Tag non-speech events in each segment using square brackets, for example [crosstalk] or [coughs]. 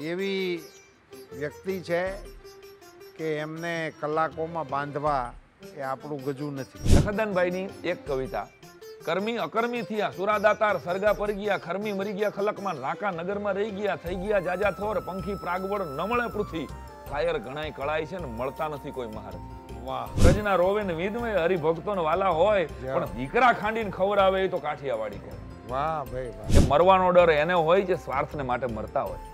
એવી વ્યક્તિ છે કે એમને કલાકોમાં બાંધવા એ આપણું ગજું નથી લખદાનભાઈની એક કવિતા કર્મી અકર્મી થયા સુરાદાતાર સરગા પર ગયા ખર્મી મરી ગયા ખલકમાં રાકા નગરમાં રહી ગયા થઈ ગયા જાજા થોર પંખી પ્રાગવડ નમળે પૃથ્વી ફાયર ઘણાય કળાય છે ને મળતા નથી કોઈ મહાર વાહ રોવે ને વિદમય હરિભક્તો વાલા હોય પણ દીકરા ખાંડીને ખબર આવે એ તો કાઠિયાવાડી કહે વાહ ભાઈ મરવાનો ડર એને હોય જે સ્વાર્થને માટે મરતા હોય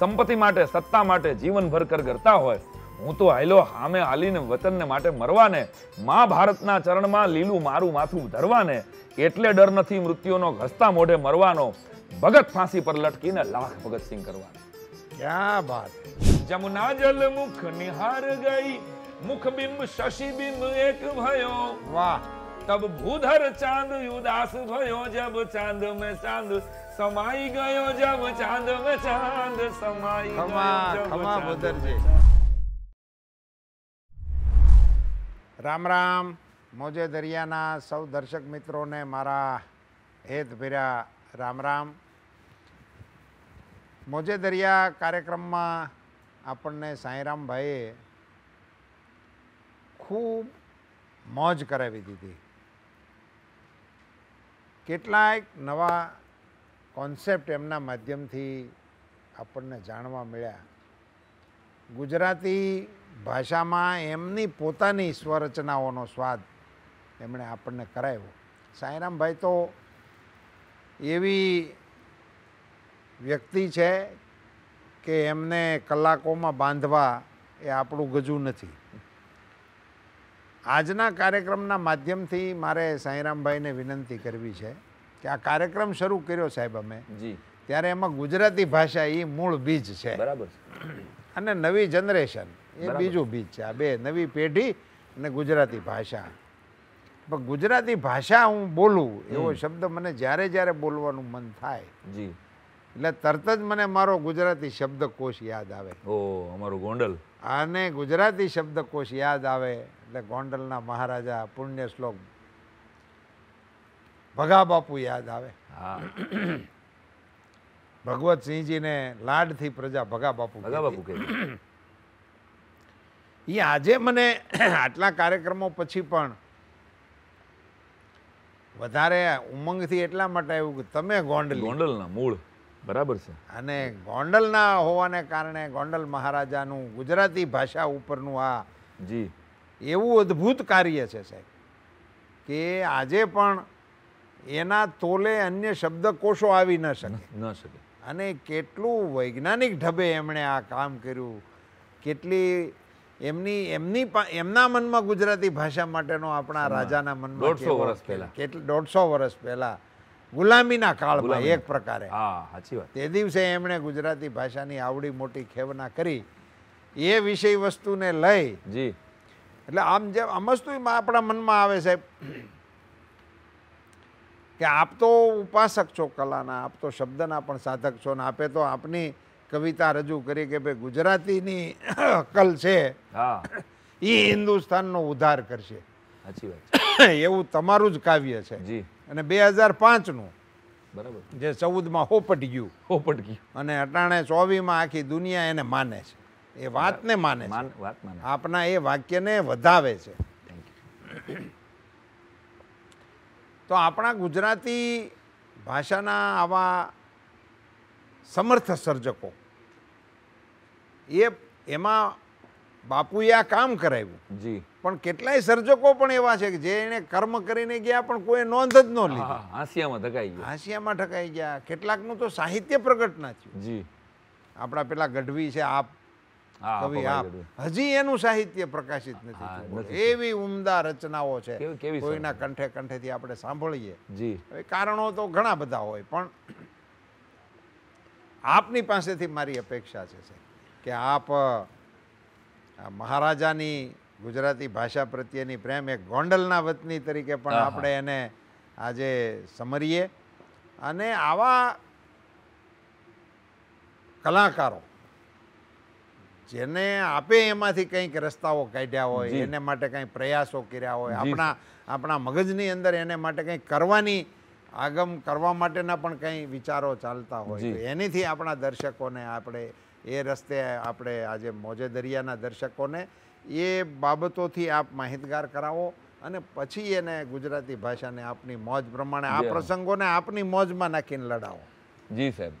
સંપત્તિ માટે સત્તા માટે જીવનભર કર હોય હું તો હાયલો હામે હાલીને વતનને માટે મરવાને મા ભારતના ચરણમાં લીલું મારું માથું ધરવાને એટલે ડર નથી મૃત્યુનો ઘસતા મોઢે મરવાનો ભગત ફાંસી પર લટકીને લાખ ભગતસિંહ કરવાનો ક્યાં વાત જમુના જલ મુખ નિહાર ગઈ મુખ બિંબ શશી બિંબ એક ભયો વાહ તબ ભૂધર ચાંદ ઉદાસ ભયો જબ ચાંદ મેં ચાંદ સમાઈ ગયો જબ ચાંદ ચાંદ સમાઈ ગયો રામ રામ મોજે દરિયાના સૌ દર્શક મિત્રોને મારા હેત હેતભેરા રામ રામ મોજે દરિયા કાર્યક્રમમાં આપણને સાંઈરામભાઈએ ખૂબ મોજ કરાવી દીધી કેટલાય નવા કોન્સેપ્ટ એમના માધ્યમથી આપણને જાણવા મળ્યા ગુજરાતી ભાષામાં એમની પોતાની સ્વરચનાઓનો સ્વાદ એમણે આપણને કરાવ્યો સાંઈરામભાઈ તો એવી વ્યક્તિ છે કે એમને કલાકોમાં બાંધવા એ આપણું ગજું નથી આજના કાર્યક્રમના માધ્યમથી મારે સાંઈરામભાઈને વિનંતી કરવી છે કે આ કાર્યક્રમ શરૂ કર્યો સાહેબ અમે ત્યારે એમાં ગુજરાતી ભાષા એ મૂળ બીજ છે અને નવી જનરેશન એ બીજું બીજ છે આ બે નવી પેઢી અને ગુજરાતી ભાષા પણ ગુજરાતી ભાષા હું બોલું એવો શબ્દ મને જ્યારે જ્યારે બોલવાનું મન થાય જી એટલે તરત જ મને મારો ગુજરાતી શબ્દકોશ યાદ આવે ઓ અમારું ગોંડલ અને ગુજરાતી શબ્દકોશ યાદ આવે એટલે ગોંડલના મહારાજા પુણ્ય શ્લોક ભગા બાપુ યાદ આવે [clears throat] ભગવતસિંહજીને લાડથી પ્રજા ભગા બાપુ ભગા બાપુ એ આજે મને [clears throat] આટલા કાર્યક્રમો પછી પણ વધારે ઉમંગથી એટલા માટે આવ્યું કે તમે ગોંડલ ગોંડલના મૂળ બરાબર છે અને ગોંડલના હોવાને કારણે ગોંડલ મહારાજાનું ગુજરાતી ભાષા ઉપરનું આ જી એવું અદ્ભુત કાર્ય છે સાહેબ કે આજે પણ એના તોલે અન્ય શબ્દકોશો આવી ન શકે ન શકે અને કેટલું વૈજ્ઞાનિક ઢબે એમણે આ કામ કર્યું કેટલી એમની એમની એમના મનમાં ગુજરાતી ભાષા માટેનો આપણા રાજાના મનમાં દોઢસો વર્ષ પહેલા કેટલી દોઢસો વર્ષ પહેલા ગુલામીના કાળમાં એક પ્રકારે હા સાચી વાત તે દિવસે એમણે ગુજરાતી ભાષાની આવડી મોટી ખેવના કરી એ વિષય વસ્તુને લઈ જી એટલે આમ જે અમસ્તુ આપણા મનમાં આવે સાહેબ કે આપ તો ઉપાસક છો કલાના આપ તો શબ્દના પણ સાધક છો ને આપે તો આપની કવિતા રજૂ કરી કે ભાઈ ગુજરાતીની અકલ છે એ હિન્દુસ્તાનનો ઉદ્ધાર કરશે [coughs] એવું તમારું જ કાવ્ય છે અને બે હજાર પાંચનું બરાબર જે ચૌદમાં હોપટ ગયું હોપટ ગયું અને અટાણે ચોવીમાં આખી દુનિયા એને માને છે એ વાતને માને આપના એ વાક્યને વધાવે છે થેન્ક યુ તો આપણા ગુજરાતી ભાષાના આવા સમર્થ સર્જકો એ એમાં બાપુએ આ કામ કરાવ્યું જી પણ કેટલાય સર્જકો પણ એવા છે કે જે એને કર્મ કરીને ગયા પણ કોઈ નોંધ જ ન લીધી હાંસિયામાં ઢકાઈ ગયા હાંસિયામાં ઢકાઈ ગયા કેટલાકનું તો સાહિત્ય પ્રગટ ના થયું જી આપણા પેલા ગઢવી છે આપ કવિ આપ હજી એનું સાહિત્ય પ્રકાશિત નથી એવી ઉમદા રચનાઓ છે કોઈના કંઠે કંઠેથી આપણે સાંભળીએ કારણો તો ઘણા બધા હોય પણ આપની પાસેથી મારી અપેક્ષા છે કે આપ મહારાજાની ગુજરાતી ભાષા પ્રત્યેની પ્રેમ એક ગોંડલના વતની તરીકે પણ આપણે એને આજે સમરીએ અને આવા કલાકારો જેને આપે એમાંથી કંઈક રસ્તાઓ કાઢ્યા હોય એને માટે કંઈ પ્રયાસો કર્યા હોય આપણા આપણા મગજની અંદર એને માટે કંઈક કરવાની આગમ કરવા માટેના પણ કંઈ વિચારો ચાલતા હોય એનીથી આપણા દર્શકોને આપણે એ રસ્તે આપણે આજે મોજે દરિયાના દર્શકોને એ બાબતોથી આપ માહિતગાર કરાવો અને પછી એને ગુજરાતી ભાષાને આપની મોજ પ્રમાણે આ પ્રસંગોને આપની મોજમાં નાખીને લડાવો જી સાહેબ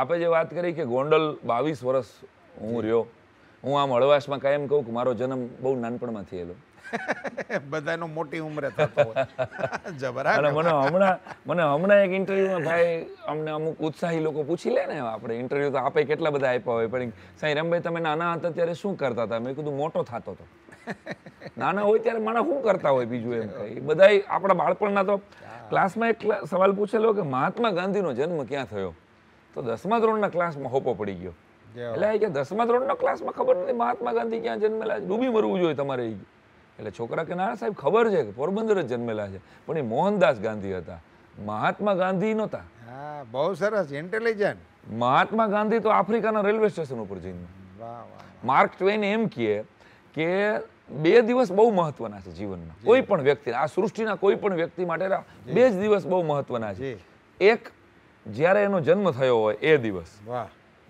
આપણે જે વાત કરી કે ગોંડલ બાવીસ વર્ષ હું રહ્યો હું આમ હળવાશમાં કાયમ કહું કે મારો જન્મ બહુ નાનપણમાં થયેલો [laughs] બધાનો મોટી ઉંમરે થતો [laughs] અને મને હમણાં મને હમણાં એક ઇન્ટરવ્યુમાં ભાઈ અમને અમુક ઉત્સાહી લોકો પૂછી લે ને આપણે ઇન્ટરવ્યુ તો આપે કેટલા બધા આપ્યા હોય પણ સાંઈ રમભાઈ તમે નાના હતા ત્યારે શું કરતા હતા મેં કીધું મોટો થતો હતો [laughs] નાના હોય ત્યારે માણસ શું કરતા હોય બીજું એમ કઈ બધા આપણા બાળપણના તો ક્લાસમાં એક સવાલ પૂછેલો કે મહાત્મા ગાંધીનો જન્મ ક્યાં થયો તો દસમા ધોરણના ક્લાસમાં હોપો પડી ગયો એટલે કે દસમા ધોરણના ક્લાસમાં ખબર નથી મહાત્મા ગાંધી ક્યાં જન્મેલા ડૂબી મરવું જોઈએ તમારે એટલે છોકરા કે ના સાહેબ ખબર છે કે પોરબંદર જ જન્મેલા છે પણ એ મોહનદાસ ગાંધી હતા મહાત્મા ગાંધી નહોતા બહુ સરસ ઇન્ટેલિજન્ટ મહાત્મા ગાંધી તો આફ્રિકાના રેલવે સ્ટેશન ઉપર જઈને માર્ક ટ્વેન એમ કહે કે બે દિવસ બહુ મહત્વના છે જીવનમાં કોઈ પણ વ્યક્તિ આ સૃષ્ટિના કોઈ પણ વ્યક્તિ માટે બે જ દિવસ બહુ મહત્વના છે એક જ્યારે એનો જન્મ થયો હોય એ દિવસ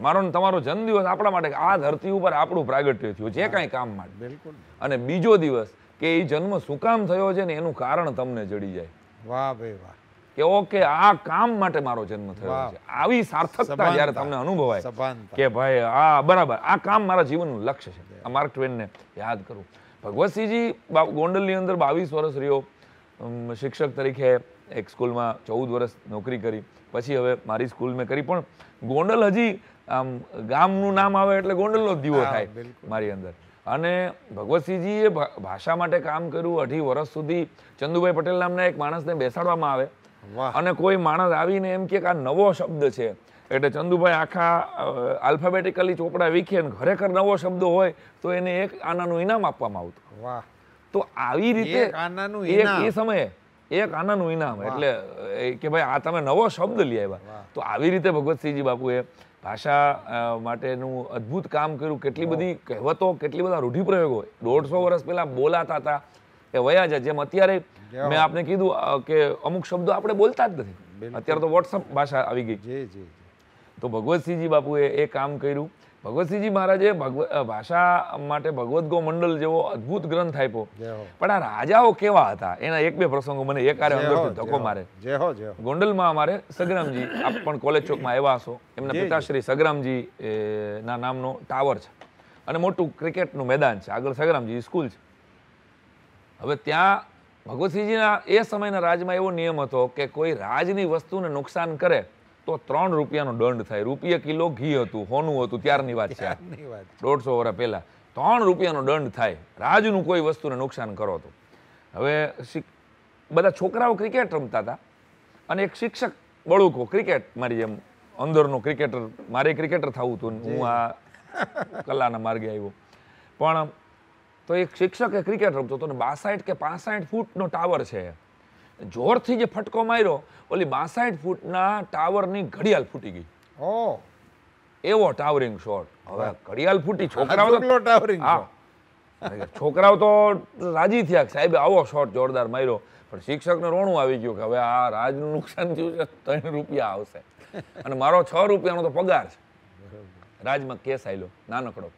મારો તમારો જન્મદિવસ આપણા માટે આ ધરતી ઉપર આપણું પ્રાગટ્ય થયું જે કાંઈ કામ માટે બિલકુલ અને બીજો દિવસ કે એ જન્મ શું કામ થયો છે ને એનું કારણ તમને જડી જાય વાહ ભાઈ વાહ કે ઓકે આ કામ માટે મારો જન્મ થયો છે આવી સાર્થકતા જ્યારે તમને અનુભવાય કે ભાઈ આ બરાબર આ કામ મારા જીવનનું લક્ષ્ય છે આ માર્ક ટ્વેનને યાદ કરું ભગવતસિંહજી ગોંડલની અંદર બાવીસ વર્ષ રહ્યો શિક્ષક તરીકે એક સ્કૂલમાં ચૌદ વર્ષ નોકરી કરી પછી હવે મારી સ્કૂલ મેં કરી પણ ગોંડલ હજી આમ ગામનું નામ આવે એટલે ગોંડલનો જ દીવો થાય મારી અંદર અને ભગવતસિંહજીએ ભાષા માટે કામ કર્યું અઢી વર્ષ સુધી ચંદુભાઈ પટેલ નામના એક માણસને બેસાડવામાં આવે અને કોઈ માણસ આવીને એમ કે આ નવો શબ્દ છે એટલે ચંદુભાઈ આખા આલ્ફાબેટિકલી ચોપડા વીખે અને ખરેખર નવો શબ્દ હોય તો એને એક આનાનું ઇનામ આપવામાં આવતું તો આવી રીતે આનાનું એ સમયે એક આનાનું ઇનામ એટલે કે ભાઈ આ તમે નવો શબ્દ લઈ આવ્યા તો આવી રીતે ભગવતસિંહજી બાપુએ ભાષા માટેનું અદ્ભુત કામ કર્યું કેટલી બધી કહેવતો કેટલી બધા રૂઢિપ્રયોગો દોઢસો વર્ષ પહેલા બોલાતા હતા એ વયા છે જેમ અત્યારે મેં આપને કીધું કે અમુક શબ્દો આપણે બોલતા જ નથી અત્યારે તો વોટ્સઅપ ભાષા આવી ગઈ તો ભગવતસિંહજી બાપુએ એ કામ કર્યું ભગવતસિંહજી મહારાજે ભગવ ભાષા માટે ભગવદ્ ગોમંડલ જેવો અદ્ભુત ગ્રંથ આપ્યો પણ આ રાજાઓ કેવા હતા એના એક બે પ્રસંગો મને એક આરે અંદરથી ધક્કો મારે ગોંડલમાં અમારે સગરામજી આપ પણ કોલેજ ચોકમાં આવ્યા હશો એમના પિતાશ્રી સગરામજી ના નામનો ટાવર છે અને મોટું ક્રિકેટનું મેદાન છે આગળ સગરામજી સ્કૂલ છે હવે ત્યાં ભગવતસિંહજીના એ સમયના રાજમાં એવો નિયમ હતો કે કોઈ રાજની વસ્તુને નુકસાન કરે તો ત્રણ રૂપિયાનો દંડ થાય રૂપિયે કિલો ઘી હતું હોનું હતું ત્યારની વાત છે દોઢસો વર્ષ પહેલાં ત્રણ રૂપિયાનો દંડ થાય રાજનું કોઈ વસ્તુને નુકસાન કરો તો હવે બધા છોકરાઓ ક્રિકેટ રમતા હતા અને એક શિક્ષક બળુકો ક્રિકેટ મારી જેમ અંદરનો ક્રિકેટર મારે ક્રિકેટર થવું હતું હું આ કલાના માર્ગે આવ્યો પણ તો એક શિક્ષકે ક્રિકેટ રમતો હતો ને બાસાઠ કે પાસાઠ ફૂટનો ટાવર છે જોરથી જે ફટકો માર્યો ઓલી બાસઠ ફૂટના ટાવરની ઘડિયાળ ફૂટી ગઈ એવો ટાવરિંગ શોટ હવે ઘડિયાળ ફૂટી છોકરાઓ ટાવરિંગ છોકરાઓ તો રાજી થયા સાહેબ આવો શોટ જોરદાર માર્યો પણ શિક્ષકને રોણું આવી ગયું કે હવે આ રાજનું નુકસાન થયું છે ત્રણ રૂપિયા આવશે અને મારો છ રૂપિયાનો તો પગાર છે રાજમાં કેસ આવ્યો નાનકડો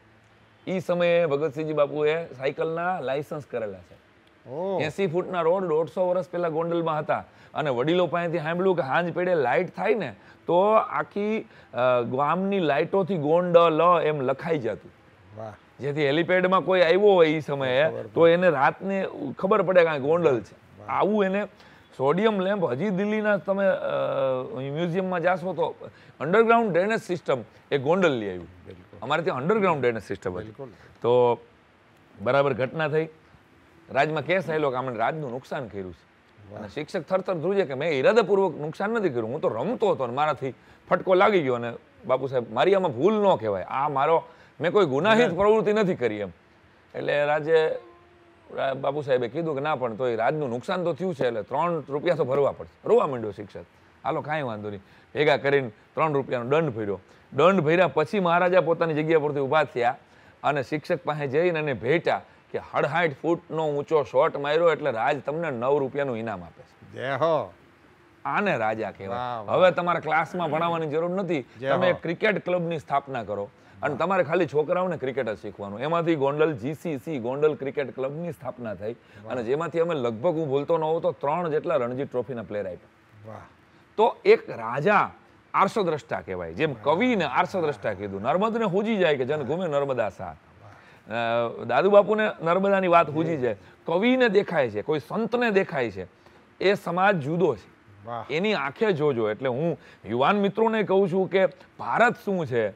એ સમયે ભગતસિંહજી બાપુએ સાયકલના લાયસન્સ કરેલા છે એસી ફૂટના રોડ દોઢસો વર્ષ પહેલા ગોંડલમાં હતા અને વડીલો પાસેથી સાંભળ્યું કે હાંજ પેડે લાઇટ થાય ને તો આખી ગામની લાઇટોથી ગોંડલ એમ લખાઈ જતું જેથી હેલિપેડમાં કોઈ આવ્યો હોય એ સમયે તો એને રાતને ખબર પડે કે ગોંડલ છે આવું એને સોડિયમ લેમ્પ હજી દિલ્હીના તમે મ્યુઝિયમમાં જાશો તો અંડરગ્રાઉન્ડ ડ્રેનેજ સિસ્ટમ એ ગોંડલ લઈ આવ્યું અમારે ત્યાં અંડરગ્રાઉન્ડ ડ્રેનેજ સિસ્ટમ હતી તો બરાબર ઘટના થઈ રાજમાં કેસ થયેલો કે આમણે રાજનું નુકસાન કર્યું છે અને શિક્ષક થરથર ધ્રુજે કે મેં ઈરાદાપૂર્વક નુકસાન નથી કર્યું હું તો રમતો હતો અને મારાથી ફટકો લાગી ગયો અને બાપુ સાહેબ મારી આમાં ભૂલ ન કહેવાય આ મારો મેં કોઈ ગુનાહિત પ્રવૃત્તિ નથી કરી એમ એટલે રાજે બાપુ સાહેબે કીધું કે ના પણ તો એ રાજનું નુકસાન તો થયું છે એટલે ત્રણ રૂપિયા તો ભરવા પડશે રોવા માંડ્યો શિક્ષક હાલો કાંઈ વાંધો નહીં ભેગા કરીને ત્રણ રૂપિયાનો દંડ ભર્યો દંડ ભર્યા પછી મહારાજા પોતાની જગ્યા પરથી ઊભા થયા અને શિક્ષક પાસે જઈને એને ભેટ્યા કે હડહાઠ ફૂટનો ઊંચો શોટ માર્યો એટલે રાજ તમને નવ રૂપિયાનું ઇનામ આપે છે જય હો આને રાજા કહેવાય હવે તમારે ક્લાસમાં ભણાવવાની જરૂર નથી તમે ક્રિકેટ ક્લબની સ્થાપના કરો અને તમારે ખાલી છોકરાઓને ક્રિકેટ જ શીખવાનું એમાંથી ગોંડલ જીસીસી ગોંડલ ક્રિકેટ ક્લબની સ્થાપના થઈ અને જેમાંથી અમે લગભગ હું ભૂલતો ન હોઉં તો ત્રણ જેટલા રણજી ટ્રોફીના પ્લેયર આપ્યા તો એક રાજા આર્ષદ્રષ્ટા કહેવાય જેમ કવિને આર્ષદ્રષ્ટા કીધું નર્મદને હોજી જાય કે જન ઘૂમે નર્મદા સાથ દાદુ બાપુને નર્મદાની વાત હૂજી છે કવિને દેખાય છે કોઈ સંતને દેખાય છે એ સમાજ જુદો છે એની આંખે જોજો એટલે હું યુવાન મિત્રોને કહું છું કે ભારત શું છે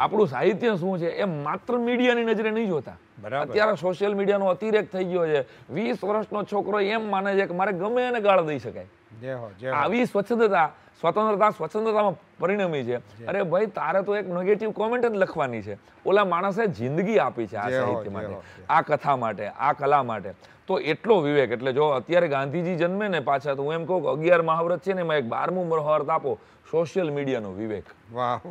આપણું સાહિત્ય શું છે એ માત્ર મીડિયાની નજરે નહીં જોતા અત્યારે સોશિયલ મીડિયાનો અતિરેક થઈ ગયો છે વીસ વર્ષનો છોકરો એમ માને છે કે મારે ગમે એને ગાળ દઈ શકાય આવી સ્વચ્છતા સ્વતંત્રતા સ્વતંત્રતામાં પરિણમી છે અરે ભાઈ તારે તો એક નેગેટિવ કોમેન્ટ જ લખવાની છે ઓલા માણસે જિંદગી આપી છે આ સાહિત્ય માટે આ કથા માટે આ કલા માટે તો એટલો વિવેક એટલે જો અત્યારે ગાંધીજી જન્મે ને પાછા તો હું એમ કહું કે અગિયાર મહાવ્રત છે ને એમાં એક બારમું મહાવ્રત આપો સોશિયલ મીડિયાનો વિવેક વાહ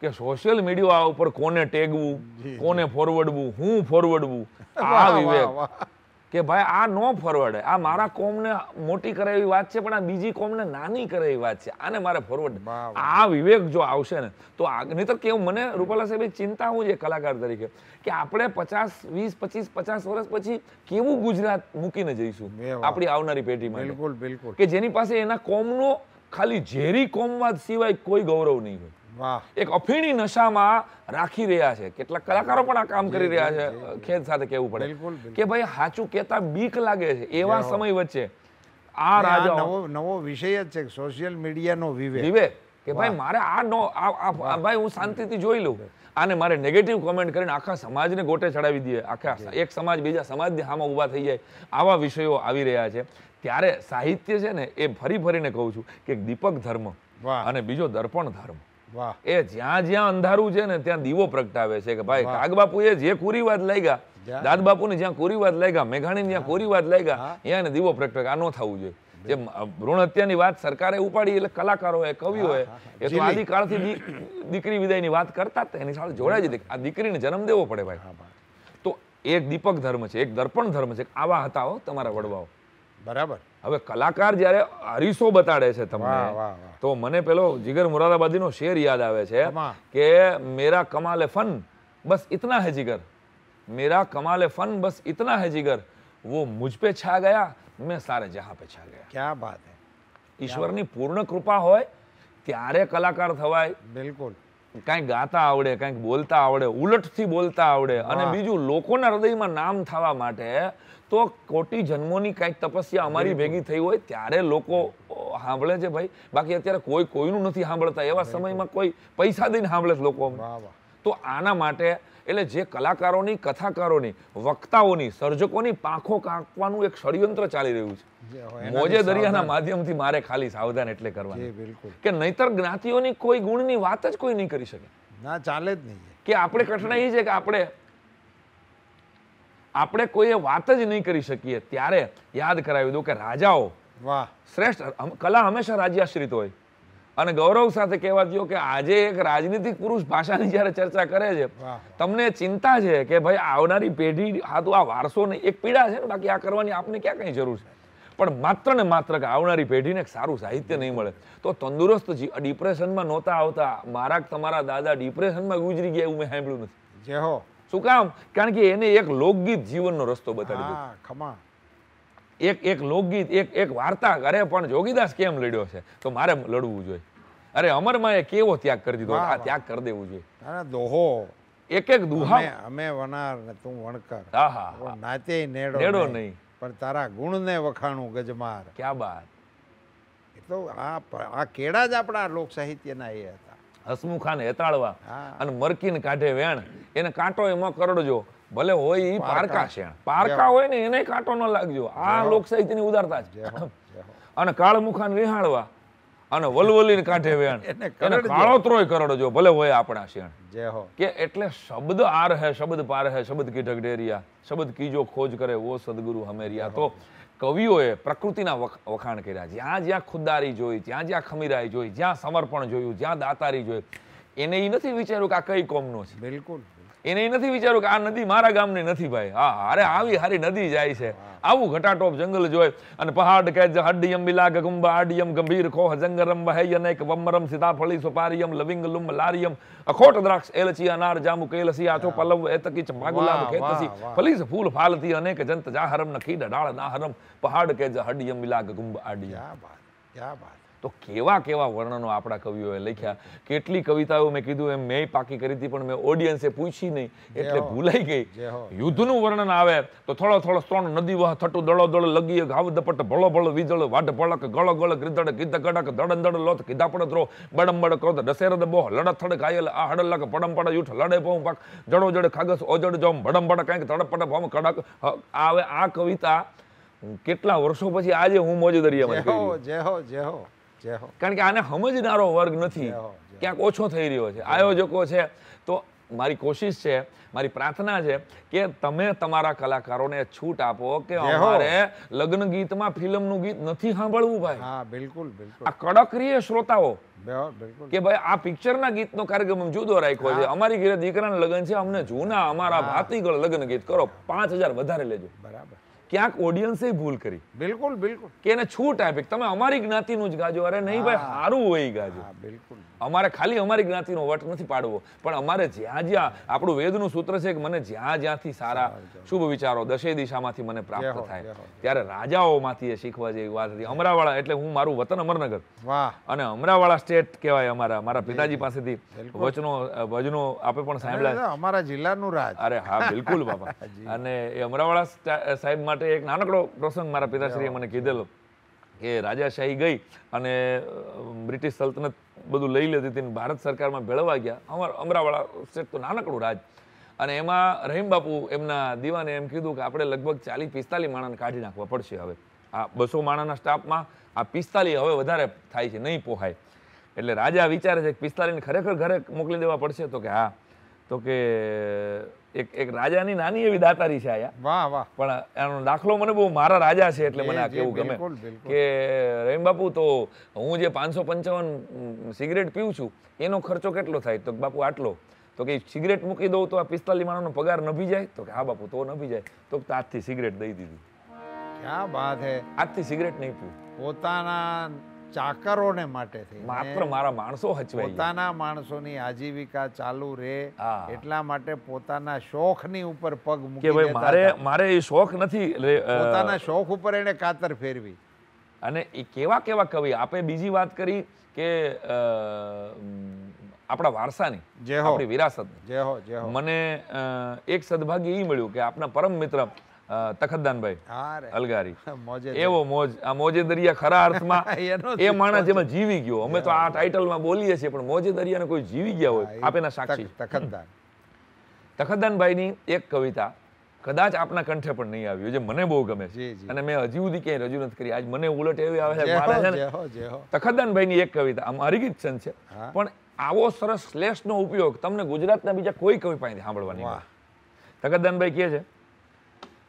કે સોશિયલ મીડિયા ઉપર કોને ટેગવું કોને ફોરવર્ડવું હું ફોરવર્ડવું [laughs] આ વિવેક કે ભાઈ આ નો ફોરવર્ડ આ મારા કોમને મોટી કરે એવી વાત છે પણ આ બીજી કોમને નાની કરે એવી વાત છે આને મારે ફોરવર્ડ આ વિવેક જો આવશે ને તો નહીતર કેવું મને રૂપાલા સાહેબ ચિંતા હું છે કલાકાર તરીકે કે આપણે પચાસ વીસ પચીસ પચાસ વર્ષ પછી કેવું ગુજરાત મૂકીને જઈશું આપણી આવનારી પેઢીમાં બિલકુલ બિલકુલ કે જેની પાસે એના કોમનો ખાલી ઝેરી કોમવાદ સિવાય કોઈ ગૌરવ નહીં હોય એક અફીણી નશામાં રાખી રહ્યા છે કેટલાક કલાકારો પણ આ કામ કરી રહ્યા છે ખેદ સાથે કહેવું પડે કે ભાઈ સાચું કહેતા બીક લાગે છે એવા સમય વચ્ચે આ રાજા નવો નવો વિષય જ છે સોશિયલ મીડિયાનો વિવેક વિવેક કે ભાઈ મારે આ નો આ ભાઈ હું શાંતિથી જોઈ લઉં આને મારે નેગેટિવ કોમેન્ટ કરીને આખા સમાજને ગોટે ચડાવી દઈએ આખા એક સમાજ બીજા સમાજની સામે ઊભા થઈ જાય આવા વિષયો આવી રહ્યા છે ત્યારે સાહિત્ય છે ને એ ફરી ફરીને કહું છું કે દીપક ધર્મ અને બીજો દર્પણ ધર્મ એ જ્યાં જ્યાં અંધારું છે ને ત્યાં દીવો પ્રગટાવે છે કે ભાઈ કાગ બાપુએ જે કુરીવાદ લાગ્યા દાદ બાપુને જ્યાં કુરીવાદ લાગ્યા મેઘાણીને જ્યાં કુરીવાદ લાગ્યા ત્યાં દીવો પ્રગટાવે આ ન થવું જોઈએ જે ભ્રૂણ હત્યાની વાત સરકારે ઉપાડી એટલે કલાકારો હોય કવિઓ હોય એ તો આદિકાળથી દીકરી વિદાયની વાત કરતા એની સાથે જોડાય જ આ દીકરીને જન્મ દેવો પડે ભાઈ તો એક દીપક ધર્મ છે એક દર્પણ ધર્મ છે આવા હતા હો તમારા વડવાઓ બરાબર હવે કલાકાર જ્યારે અરીસો બતાડે છે તમને તો મને પેલો જીગર મુરાદાબાદીનો શેર યાદ આવે છે કે મેરા કમાલે ફન બસ ઇતના હે જીગર મેરા કમાલે ફન બસ ઇતના હે જીગર વો મુજ પે છા ગયા મેં સારે જહાં પે છા ગયા ક્યાં વાત હે ઈશ્વરની પૂર્ણ કૃપા હોય ત્યારે કલાકાર થવાય બિલકુલ કાંઈક ગાતા આવડે કાંઈક બોલતા આવડે ઉલટથી બોલતા આવડે અને બીજું લોકોના હૃદયમાં નામ થવા માટે તો કોટી જન્મોની કાંઈક તપસ્યા અમારી ભેગી થઈ હોય ત્યારે લોકો સાંભળે છે ભાઈ બાકી અત્યારે કોઈ કોઈનું નથી સાંભળતા એવા સમયમાં કોઈ પૈસા દઈને સાંભળે છે લોકો તો આના માટે એટલે જે કલાકારોની કથાકારોની વક્તાઓની સર્જકોની પાંખો કાપવાનું એક ષડયંત્ર ચાલી રહ્યું છે મોજે દરિયાના માધ્યમથી મારે ખાલી સાવધાન એટલે કરવાનું કે નહીતર જ્ઞાતિઓની કોઈ ગુણની વાત જ કોઈ નહીં કરી શકે ના ચાલે જ નહીં કે આપણે કઠણાઈ છે કે આપણે આપણે કોઈએ વાત જ નહીં કરી શકીએ ત્યારે યાદ કરાવી દઉં કે રાજાઓ વાહ શ્રેષ્ઠ કલા હંમેશા રાજ્યાશ્રિત હોય અને ગૌરવ સાથે કહેવા દો કે આજે એક રાજનીતિક પુરુષ ભાષાની જ્યારે ચર્ચા કરે છે તમને ચિંતા છે કે ભાઈ આવનારી પેઢી હા તો આ વારસો નહીં એક પીડા છે ને બાકી આ કરવાની આપને ક્યાં કંઈ જરૂર છે પણ માત્ર ને માત્ર કે આવનારી પેઢીને સારું સાહિત્ય નહીં મળે તો તંદુરસ્ત ડિપ્રેશનમાં નહોતા આવતા મારા તમારા દાદા ડિપ્રેશનમાં ગુજરી ગયા એવું મેં સાંભળ્યું નથી જે હો શું કામ કારણ કે એને એક લોકગીત જીવનનો રસ્તો બતાડી દીધો ખમા એક એક લોકગીત એક એક વાર્તા અરે પણ જોગીદાસ કેમ લડ્યો છે તો મારે લડવું જોઈએ અરે અમરમાં એ કેવો ત્યાગ કરી દીધો આ ત્યાગ કરી દેવું જોઈએ દોહો એક એક દુહા અમે વનાર ને તું વણકર આહા નાતે નેડો નેડો નહીં પણ તારા ગુણને વખાણું ગજમાર ક્યાં બાત તો આ આ કેડા જ આપણા લોક સાહિત્યના એ હતા હસમુખાને હેતાળવા અને મરકીને કાઢે વેણ એને કાંટો એમાં કરડજો ભલે હોય એ પારકા શેણ પારકા હોય ને એને કાંટો ન લાગજો આ લોકસાહિત્યની ઉદારતા છે અને કાળમુખાને રિહાળવા અને વલવલીને કાંઠે વેણ [laughs] એને કાળો ત્રોય કરડજો ભલે હોય આપણા શેણ જય હો કે એટલે શબ્દ આર હે શબ્દ પાર હે શબ્દ કી ઢગઢેરિયા શબ્દ કીજો ખોજ કરે વો સદગુરુ હમેરિયા તો કવિઓએ પ્રકૃતિના વખાણ કર્યા જ્યાં જ્યાં ખુદ્દારી જોઈ જ્યાં જ્યાં ખમીરાઈ જોઈ જ્યાં સમર્પણ જોયું જ્યાં દાતારી જોઈ એને એ નથી વિચાર્યું કે આ કઈ કોમનો છે બિલકુલ એને નથી વિચાર્યું કે આ નદી મારા ગામની નથી ભાઈ હા અરે આવી હારી નદી જાય છે આવું ઘટાટોપ જંગલ જોય અને પહાડ કે હડ્ડિયમ બિલાગ ગુંબા આડિયમ ગંભીર ખોહ જંગરમ વહયનક વમરમ સીતાફળી સોપારિયમ લવિંગ લુમ લારિયમ અખોટ દ્રાક્ષ એલચી અનાર જામુ કેલસી આથો પલવ એતકી ચમાગુલામ ખેતસી ફલીસ ફૂલ ફાલતી અનેક જંત જાહરમ નખી ડાળ નાહરમ પહાડ કે હડ્ડિયમ બિલાગ ગુંબા આડિયમ ક્યા બાત ક્યા બાત તો કેવા કેવા વર્ણનો આપણા કવિઓએ લખ્યા કેટલી કવિતાઓ મેં કીધું એમ મેં પાકી કરી હતી પણ મેં ઓડિયન્સે પૂછી નહીં એટલે ભૂલાઈ ગઈ યુદ્ધનું વર્ણન આવે તો થોડો થોડો ત્રણ નદી વહ થટું દળો દળ લગીએ ઘાવ દપટ ભળો ભળો વીજળ વાઢ ભળક ગળો ગળ ગ્રિદડ ગીધ ગડક દડન દડ લોથ કીધા પડ ધ્રો બડંબડ ક્રોધ ડસેરદ બોહ લડત થડ ઘાયલ આ હડલક પડમ પડ યુઠ લડે પોમ પાક જડો જડ ખાગસ ઓજડ જોમ ભડંબડ કાંઈક તડપડ ભમ કડક આવે આ કવિતા કેટલા વર્ષો પછી આજે હું મોજ દરિયામાં જય હો જય હો જય હો કારણ કે આને સમજનારો વર્ગ નથી ક્યાંક ઓછો થઈ રહ્યો છે આયોજકો છે તો મારી કોશિશ છે મારી પ્રાર્થના છે કે તમે તમારા કલાકારોને છૂટ આપો કે અમારે લગ્ન ગીતમાં ફિલ્મનું ગીત નથી સાંભળવું ભાઈ હા બિલકુલ બિલકુલ આ કડકરીય શ્રોતાઓ કે ભાઈ આ પિક્ચરના ગીતનો કાર્યક્રમ જુદો રાખ્યો છે અમારી ઘરે દીકરાના લગ્ન છે અમને જૂના અમારા ભાતીગળ લગ્ન ગીત કરો પાંચ હજાર વધારે લેજો બરાબર ક્યાંક ઓડિયન્સે ભૂલ કરી બિલકુલ બિલકુલ કે એને છૂટ આપી તમે અમારી જ્ઞાતિનું જ ગાજો અરે નહીં ભાઈ સારું હોય ગાજો બિલકુલ અમારે ખાલી અમારી જ્ઞાતિનો વટ નથી પાડવો પણ અમારે જ્યાં જ્યાં આપણું વેદનું સૂત્ર છે કે મને જ્યાં જ્યાંથી સારા શુભ વિચારો દશે દિશામાંથી મને પ્રાપ્ત થાય ત્યારે રાજાઓમાંથી એ શીખવા જેવી વાત હતી અમરાવાળા એટલે હું મારું વતન અમરનગર અને અમરાવાળા સ્ટેટ કહેવાય અમારા મારા પિતાજી પાસેથી વચનો ભજનો આપણે પણ સાંભળ્યા અમારા જિલ્લાનું રાજ અરે હા બિલકુલ બાબા [laughs] અને એ અમરાવાળા સાહેબ માટે એક નાનકડો પ્રસંગ મારા પિતાશ્રીએ મને કીધેલો કે રાજાશાહી ગઈ અને બ્રિટિશ સલ્તનત બધું લઈ લેતી હતી ભારત સરકારમાં ભેળવા ગયા અમાર અમરાવાળા સ્ટેટ તો નાનકડું રાજ અને એમાં રહીમ બાપુ એમના દીવાને એમ કીધું કે આપણે લગભગ ચાલીસ પિસ્તાલીસ માણાને કાઢી નાખવા પડશે હવે આ બસો માણાના સ્ટાફમાં આ પિસ્તાલીસ હવે વધારે થાય છે નહીં પોહાય એટલે રાજા વિચારે છે કે પિસ્તાલીસને ખરેખર ઘરે મોકલી દેવા પડશે તો કે હા તો કે એક એક રાજાની નાની એવી દાતારી છે આયા વાહ વાહ પણ એનો દાખલો મને બહુ મારા રાજા છે એટલે મને આ કેવું ગમે કે રહીમ બાપુ તો હું જે પાંચસો પંચાવન સિગરેટ પીવું છું એનો ખર્ચો કેટલો થાય તો બાપુ આટલો તો કે સિગરેટ મૂકી દઉં તો આ પિસ્તાલીસ માણસનો પગાર નભી જાય તો કે હા બાપુ તો નભી જાય તો આજથી સિગરેટ દઈ દીધી ક્યાં બાત હે આજથી સિગરેટ નહીં પીવું પોતાના ચાકરોને માટેથી માત્ર મારા માણસો હચવાય પોતાના માણસોની આજીવિકા ચાલુ રહે એટલા માટે પોતાના શોખની ઉપર પગ મૂકી ભાઈ મારે મારે એ શોખ નથી પોતાના શોખ ઉપર એને કાતર ફેરવી અને એ કેવા કેવા કવિ આપણે બીજી વાત કરી કે આપણા વારસાની આપણી વિરાસતની મને એક સદભાગ્ય એ મળ્યું કે આપણા પરમ મિત્ર તખતદાનભાઈ અલગારી [laughs] એવો મોજ આ મોજે દરિયા ખરા અર્થમાં [laughs] એ માણસ જેમાં જીવી ગયો અમે તો આ ટાઇટલમાં બોલીએ છીએ પણ મોજે દરિયાને કોઈ જીવી ગયા હોય આપ સાક્ષી તખતદાન [laughs] તખતદાનભાઈની એક કવિતા કદાચ આપના કંઠે પણ નહીં આવ્યું જે મને બહુ ગમે છે અને મેં હજી સુધી ક્યાંય રજૂ નથી કરી આજ મને ઉલટ એવી આવે છે મારા છે ને એક કવિતા આમ હરિગીત છંદ છે પણ આવો સરસ સ્લેશનો ઉપયોગ તમને ગુજરાતના બીજા કોઈ કવિ પાસે સાંભળવાની તખતદાનભાઈ કહે છે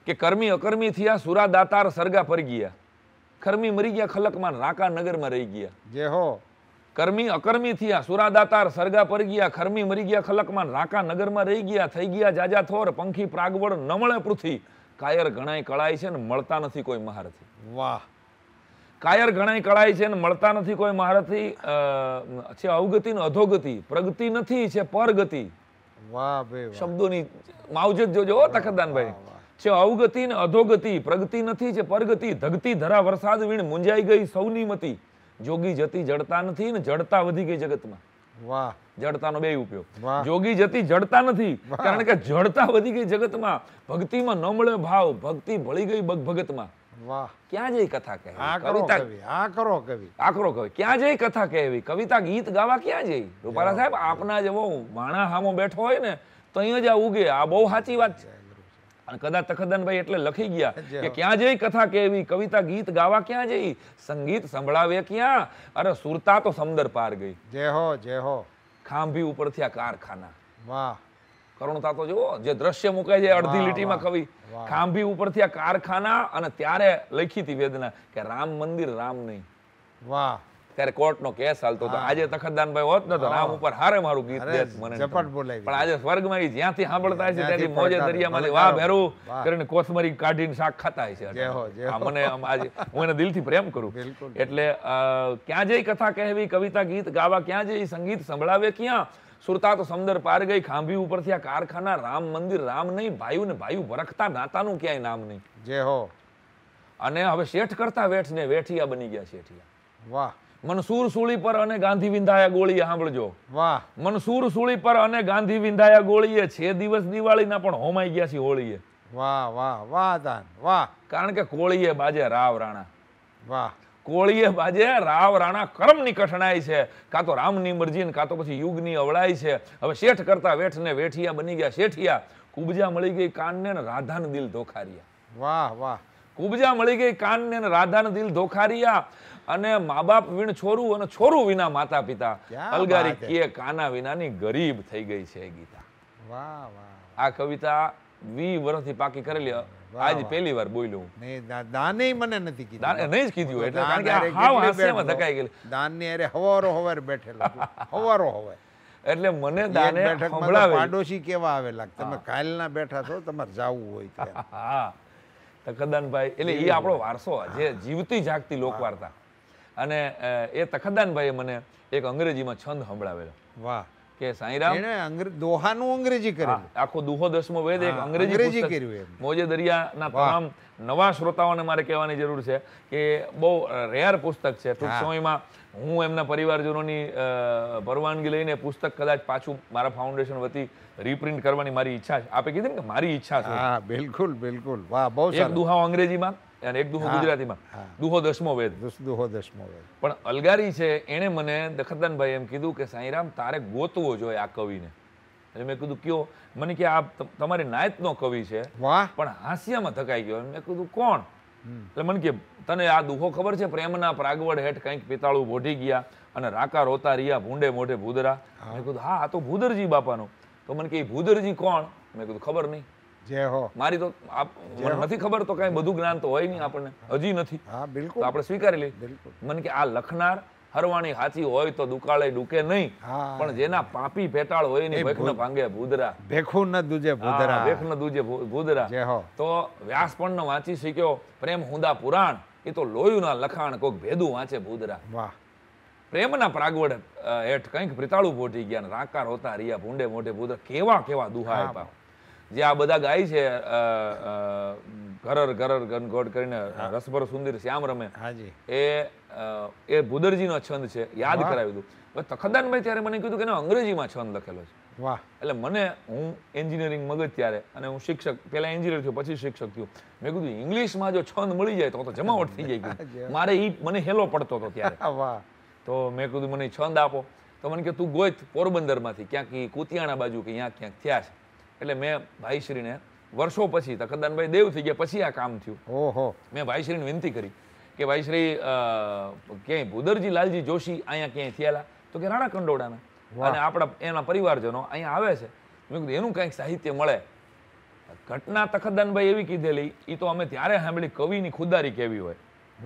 કે કર્મી અકર્મી થયા સુરા દાતાર સરગા પર ગયા કર્મી મરી ગયા ખલકમાં રાકા નગરમાં રહી ગયા જે હો કર્મી અકર્મી થયા સુરાદાતાર સરગા પર ગયા કર્મી મરી ગયા ખલકમાં રાકા નગરમાં રહી ગયા થઈ ગયા જાજા થોર પંખી પ્રાગવળ નમળે પૃથ્વી કાયર ઘણાય કળાય છે ને મળતા નથી કોઈ મહારથી વાહ કાયર ગણાય કળાય છે ને મળતા નથી કોઈ મહારથી છે અવગતિ ને અધોગતિ પ્રગતિ નથી છે પરગતિ વાહ શબ્દોની માવજત જોજો તખતદાનભાઈ છે અવગતિ ને અધોગતિ પ્રગતિ નથી છે પરગતિ ધગતી ધરા વરસાદ વીણ મુંજાઈ ગઈ સૌની મતી જોગી જતી જડતા નથી ને જડતા વધી ગઈ જગતમાં વાહ જડતાનો બે ઉપયોગ જોગી જતી જડતા નથી કારણ કે જડતા વધી ગઈ જગતમાં ભક્તિમાં ન મળે ભાવ ભક્તિ ભળી ગઈ ભગતમાં ક્યાં જઈ કથા કહે કવિતા આકરો ક્યાં જઈ કથા કહેવી કવિતા ગીત ગાવા ક્યાં જઈ સાહેબ આપના જેવો માણા હામો બેઠો હોય ને તો અહીંયા જ આ ઉગે આ બહુ સાચી વાત છે અને કદાચ તખદનભાઈ એટલે લખી ગયા કે ક્યાં જઈ કથા કેવી કવિતા ગીત ગાવા ક્યાં જઈ સંગીત સંભળાવે ક્યાં અરે સુરતા તો સમદર પાર ગઈ જય હો જય હો ખાંભી ઉપરથી આ કારખાના વાહ કરુણતા તો જુઓ જે દ્રશ્ય મુકાય છે અડધી લીટીમાં કવિ ખાંભી ઉપરથી આ કારખાના અને ત્યારે લખી હતી વેદના કે રામ મંદિર રામ નહીં વાહ ત્યારે કોર્ટનો કેસ હાલતો હતો આજે તખતદાનભાઈ હોત ને તો રામ ઉપર હારે મારું ગીત દેત મને ઝપટ બોલાય પણ આજે સ્વર્ગમાં એ જ્યાંથી સાંભળતા છે ત્યાંથી મોજે દરિયામાંથી વાહ ભેરું કરીને કોથમરી કાઢીને શાક ખાતા છે મને આજે હું એને દિલથી પ્રેમ કરું એટલે ક્યાં જઈ કથા કહેવી કવિતા ગીત ગાવા ક્યાં જઈ સંગીત સંભળાવે ક્યાં સુરતા તો સમદર પાર ગઈ ખાંભી ઉપરથી આ કારખાના રામ મંદિર રામ નહીં ભાઈ ને ભાઈ વરખતા નાતાનું ક્યાંય નામ નહીં જે હો અને હવે શેઠ કરતા વેઠ ને વેઠિયા બની ગયા શેઠિયા વાહ મનસુર સુળી પર અને ગાંધી વિંધાયા ગોળીએ સાંભળજો વાહ મનસુર સુળી પર અને ગાંધી વિંધાયા ગોળીએ છે દિવસ દિવાળીના પણ હોમાઈ ગયા છે હોળીએ વાહ વાહ વાહ દાન વાહ કારણ કે કોળીએ બાજે રાવ રાણા વાહ કોળીએ બાજે રાવ રાણા કર્મની કઠણાય છે કાં તો રામની મરજી કાં તો પછી યુગની અવળાઈ છે હવે શેઠ કરતા વેઠ ને વેઠિયા બની ગયા શેઠિયા કુબજા મળી ગઈ કાનને ને રાધાને દિલ ધોખારિયા વાહ વાહ કુબજા મળી ગઈ કાનને ને રાધાને દિલ ધોખારિયા અને મા બાપ વિણ છોરું અને છોરું વિના માતા પિતા અલગારી કીએ કાના વિનાની ગરીબ થઈ ગઈ છે ગીતા વાહ વાહ આ કવિતા વી વર્ષથી પાકી કરેલી આજ પહેલી વાર બોલ્યું દાને મને નથી કીધું દાને નહીં જ કીધું એટલે કારણ કે હાવ હાસ્યમાં ધકાઈ ગયેલ દાનની અરે હવારો હવાર બેઠેલા હવારો હવાર એટલે મને દાને સંભળાવે પાડોશી કેવા આવેલા તમે કાલના બેઠા છો તમારે જાવું હોય હા તકદાનભાઈ એટલે એ આપણો વારસો જે જીવતી જાગતી લોકવાર્તા અને એ તખદાનભાઈએ મને એક અંગ્રેજીમાં છંદ સંભળાવેલો વાહ કે સાંઈરામ એને દોહાનું અંગ્રેજી કરેલું આખો દુહો દસમો વેદ એક અંગ્રેજી કર્યું મોજે દરિયાના તમામ નવા શ્રોતાઓને મારે કહેવાની જરૂર છે કે બહુ રેયર પુસ્તક છે ટૂંક સમયમાં હું એમના પરિવારજનોની પરવાનગી લઈને પુસ્તક કદાચ પાછું મારા ફાઉન્ડેશન વતી રીપ્રિન્ટ કરવાની મારી ઈચ્છા છે આપે કીધી ને કે મારી ઈચ્છા છે બિલકુલ બિલકુલ વાહ બહુ એક દુહાઓ અંગ્રેજીમાં અને એક દુહો ગુજરાતીમાં દુહો દસમો વેદ દુહો દસમો વેદ પણ અલગારી છે એણે મને દખદાનભાઈ એમ કીધું કે સાંઈરામ તારે ગોતવો જોઈએ આ કવિને એટલે મેં કીધું કયો મને કે આ તમારી નાયતનો કવિ છે પણ હાસ્યમાં થકાઈ ગયો મેં કીધું કોણ એટલે મને કે તને આ દુહો ખબર છે પ્રેમના પ્રાગવડ હેઠ કંઈક પિતાળું ભોઢી ગયા અને રાકા રોતા રહ્યા ભૂંડે મોઢે ભૂદરા મેં કીધું હા આ તો ભૂદરજી બાપાનો તો મને કે ભૂદરજી કોણ મેં કીધું ખબર નહીં જય મારી તો નથી ખબર તો કાંઈ બધું જ્ઞાન તો હોય નહીં આપણને હજી નથી આપણે સ્વીકારી લઈએ મને કે આ લખનાર હરવાણી હાથી હોય તો દુકાળે ડૂકે નહીં પણ જેના પાપી પેટાળ હોય ને ભેખ ભાંગે ભૂદરા ભેખું ન દૂજે ભૂદરા ભેખ ન દૂજે ભૂદરા તો વ્યાસ પણ વાંચી શીખ્યો પ્રેમ હુંદા પુરાણ એ તો ના લખાણ કોઈક ભેદું વાંચે ભૂદરા વાહ પ્રેમના પ્રાગવડ હેઠ કંઈક પ્રિતાળું પોટી ગયા રાકાર હોતા રિયા ભૂંડે મોઢે ભૂદરા કેવા કેવા દુહા આપ્યા જે આ બધા ગાય છે ઘરર ઘરર ગનગોટ કરીને રસભર સુંદર શ્યામ રમે એ એ ભૂદરજીનો છંદ છે યાદ કરાવી દઉં તખદાનભાઈ ત્યારે મને કીધું કે અંગ્રેજીમાં છંદ લખેલો છે વાહ એટલે મને હું એન્જિનિયરિંગ મગજ ત્યારે અને હું શિક્ષક પહેલા એન્જિનિયર થયો પછી શિક્ષક થયું મેં કીધું ઇંગ્લિશમાં જો છંદ મળી જાય તો તો જમાવટ થઈ જાય મારે એ મને હેલો પડતો હતો ત્યારે [laughs] તો મેં કીધું મને છંદ આપો તો મને કે તું ગોત પોરબંદરમાંથી ક્યાંક એ કુતિયાણા બાજુ કે ક્યાંક ક્યાંક થયા છે એટલે મેં ભાઈશ્રીને વર્ષો પછી તકદાનભાઈ દેવ થઈ ગયા પછી આ કામ થયું ઓહો મેં ભાઈશ્રીને વિનંતી કરી કે ભાઈશ્રી ક્યાંય ભૂદરજી લાલજી જોશી અહીંયા ક્યાંય થયેલા તો કે રાણા કંડોડાના અને આપણા એના પરિવારજનો અહીંયા આવે છે મેં કીધું એનું કંઈક સાહિત્ય મળે ઘટના તખદાનભાઈ એવી કીધેલી એ તો અમે ત્યારે સાંભળી કવિની ખુદારી કેવી હોય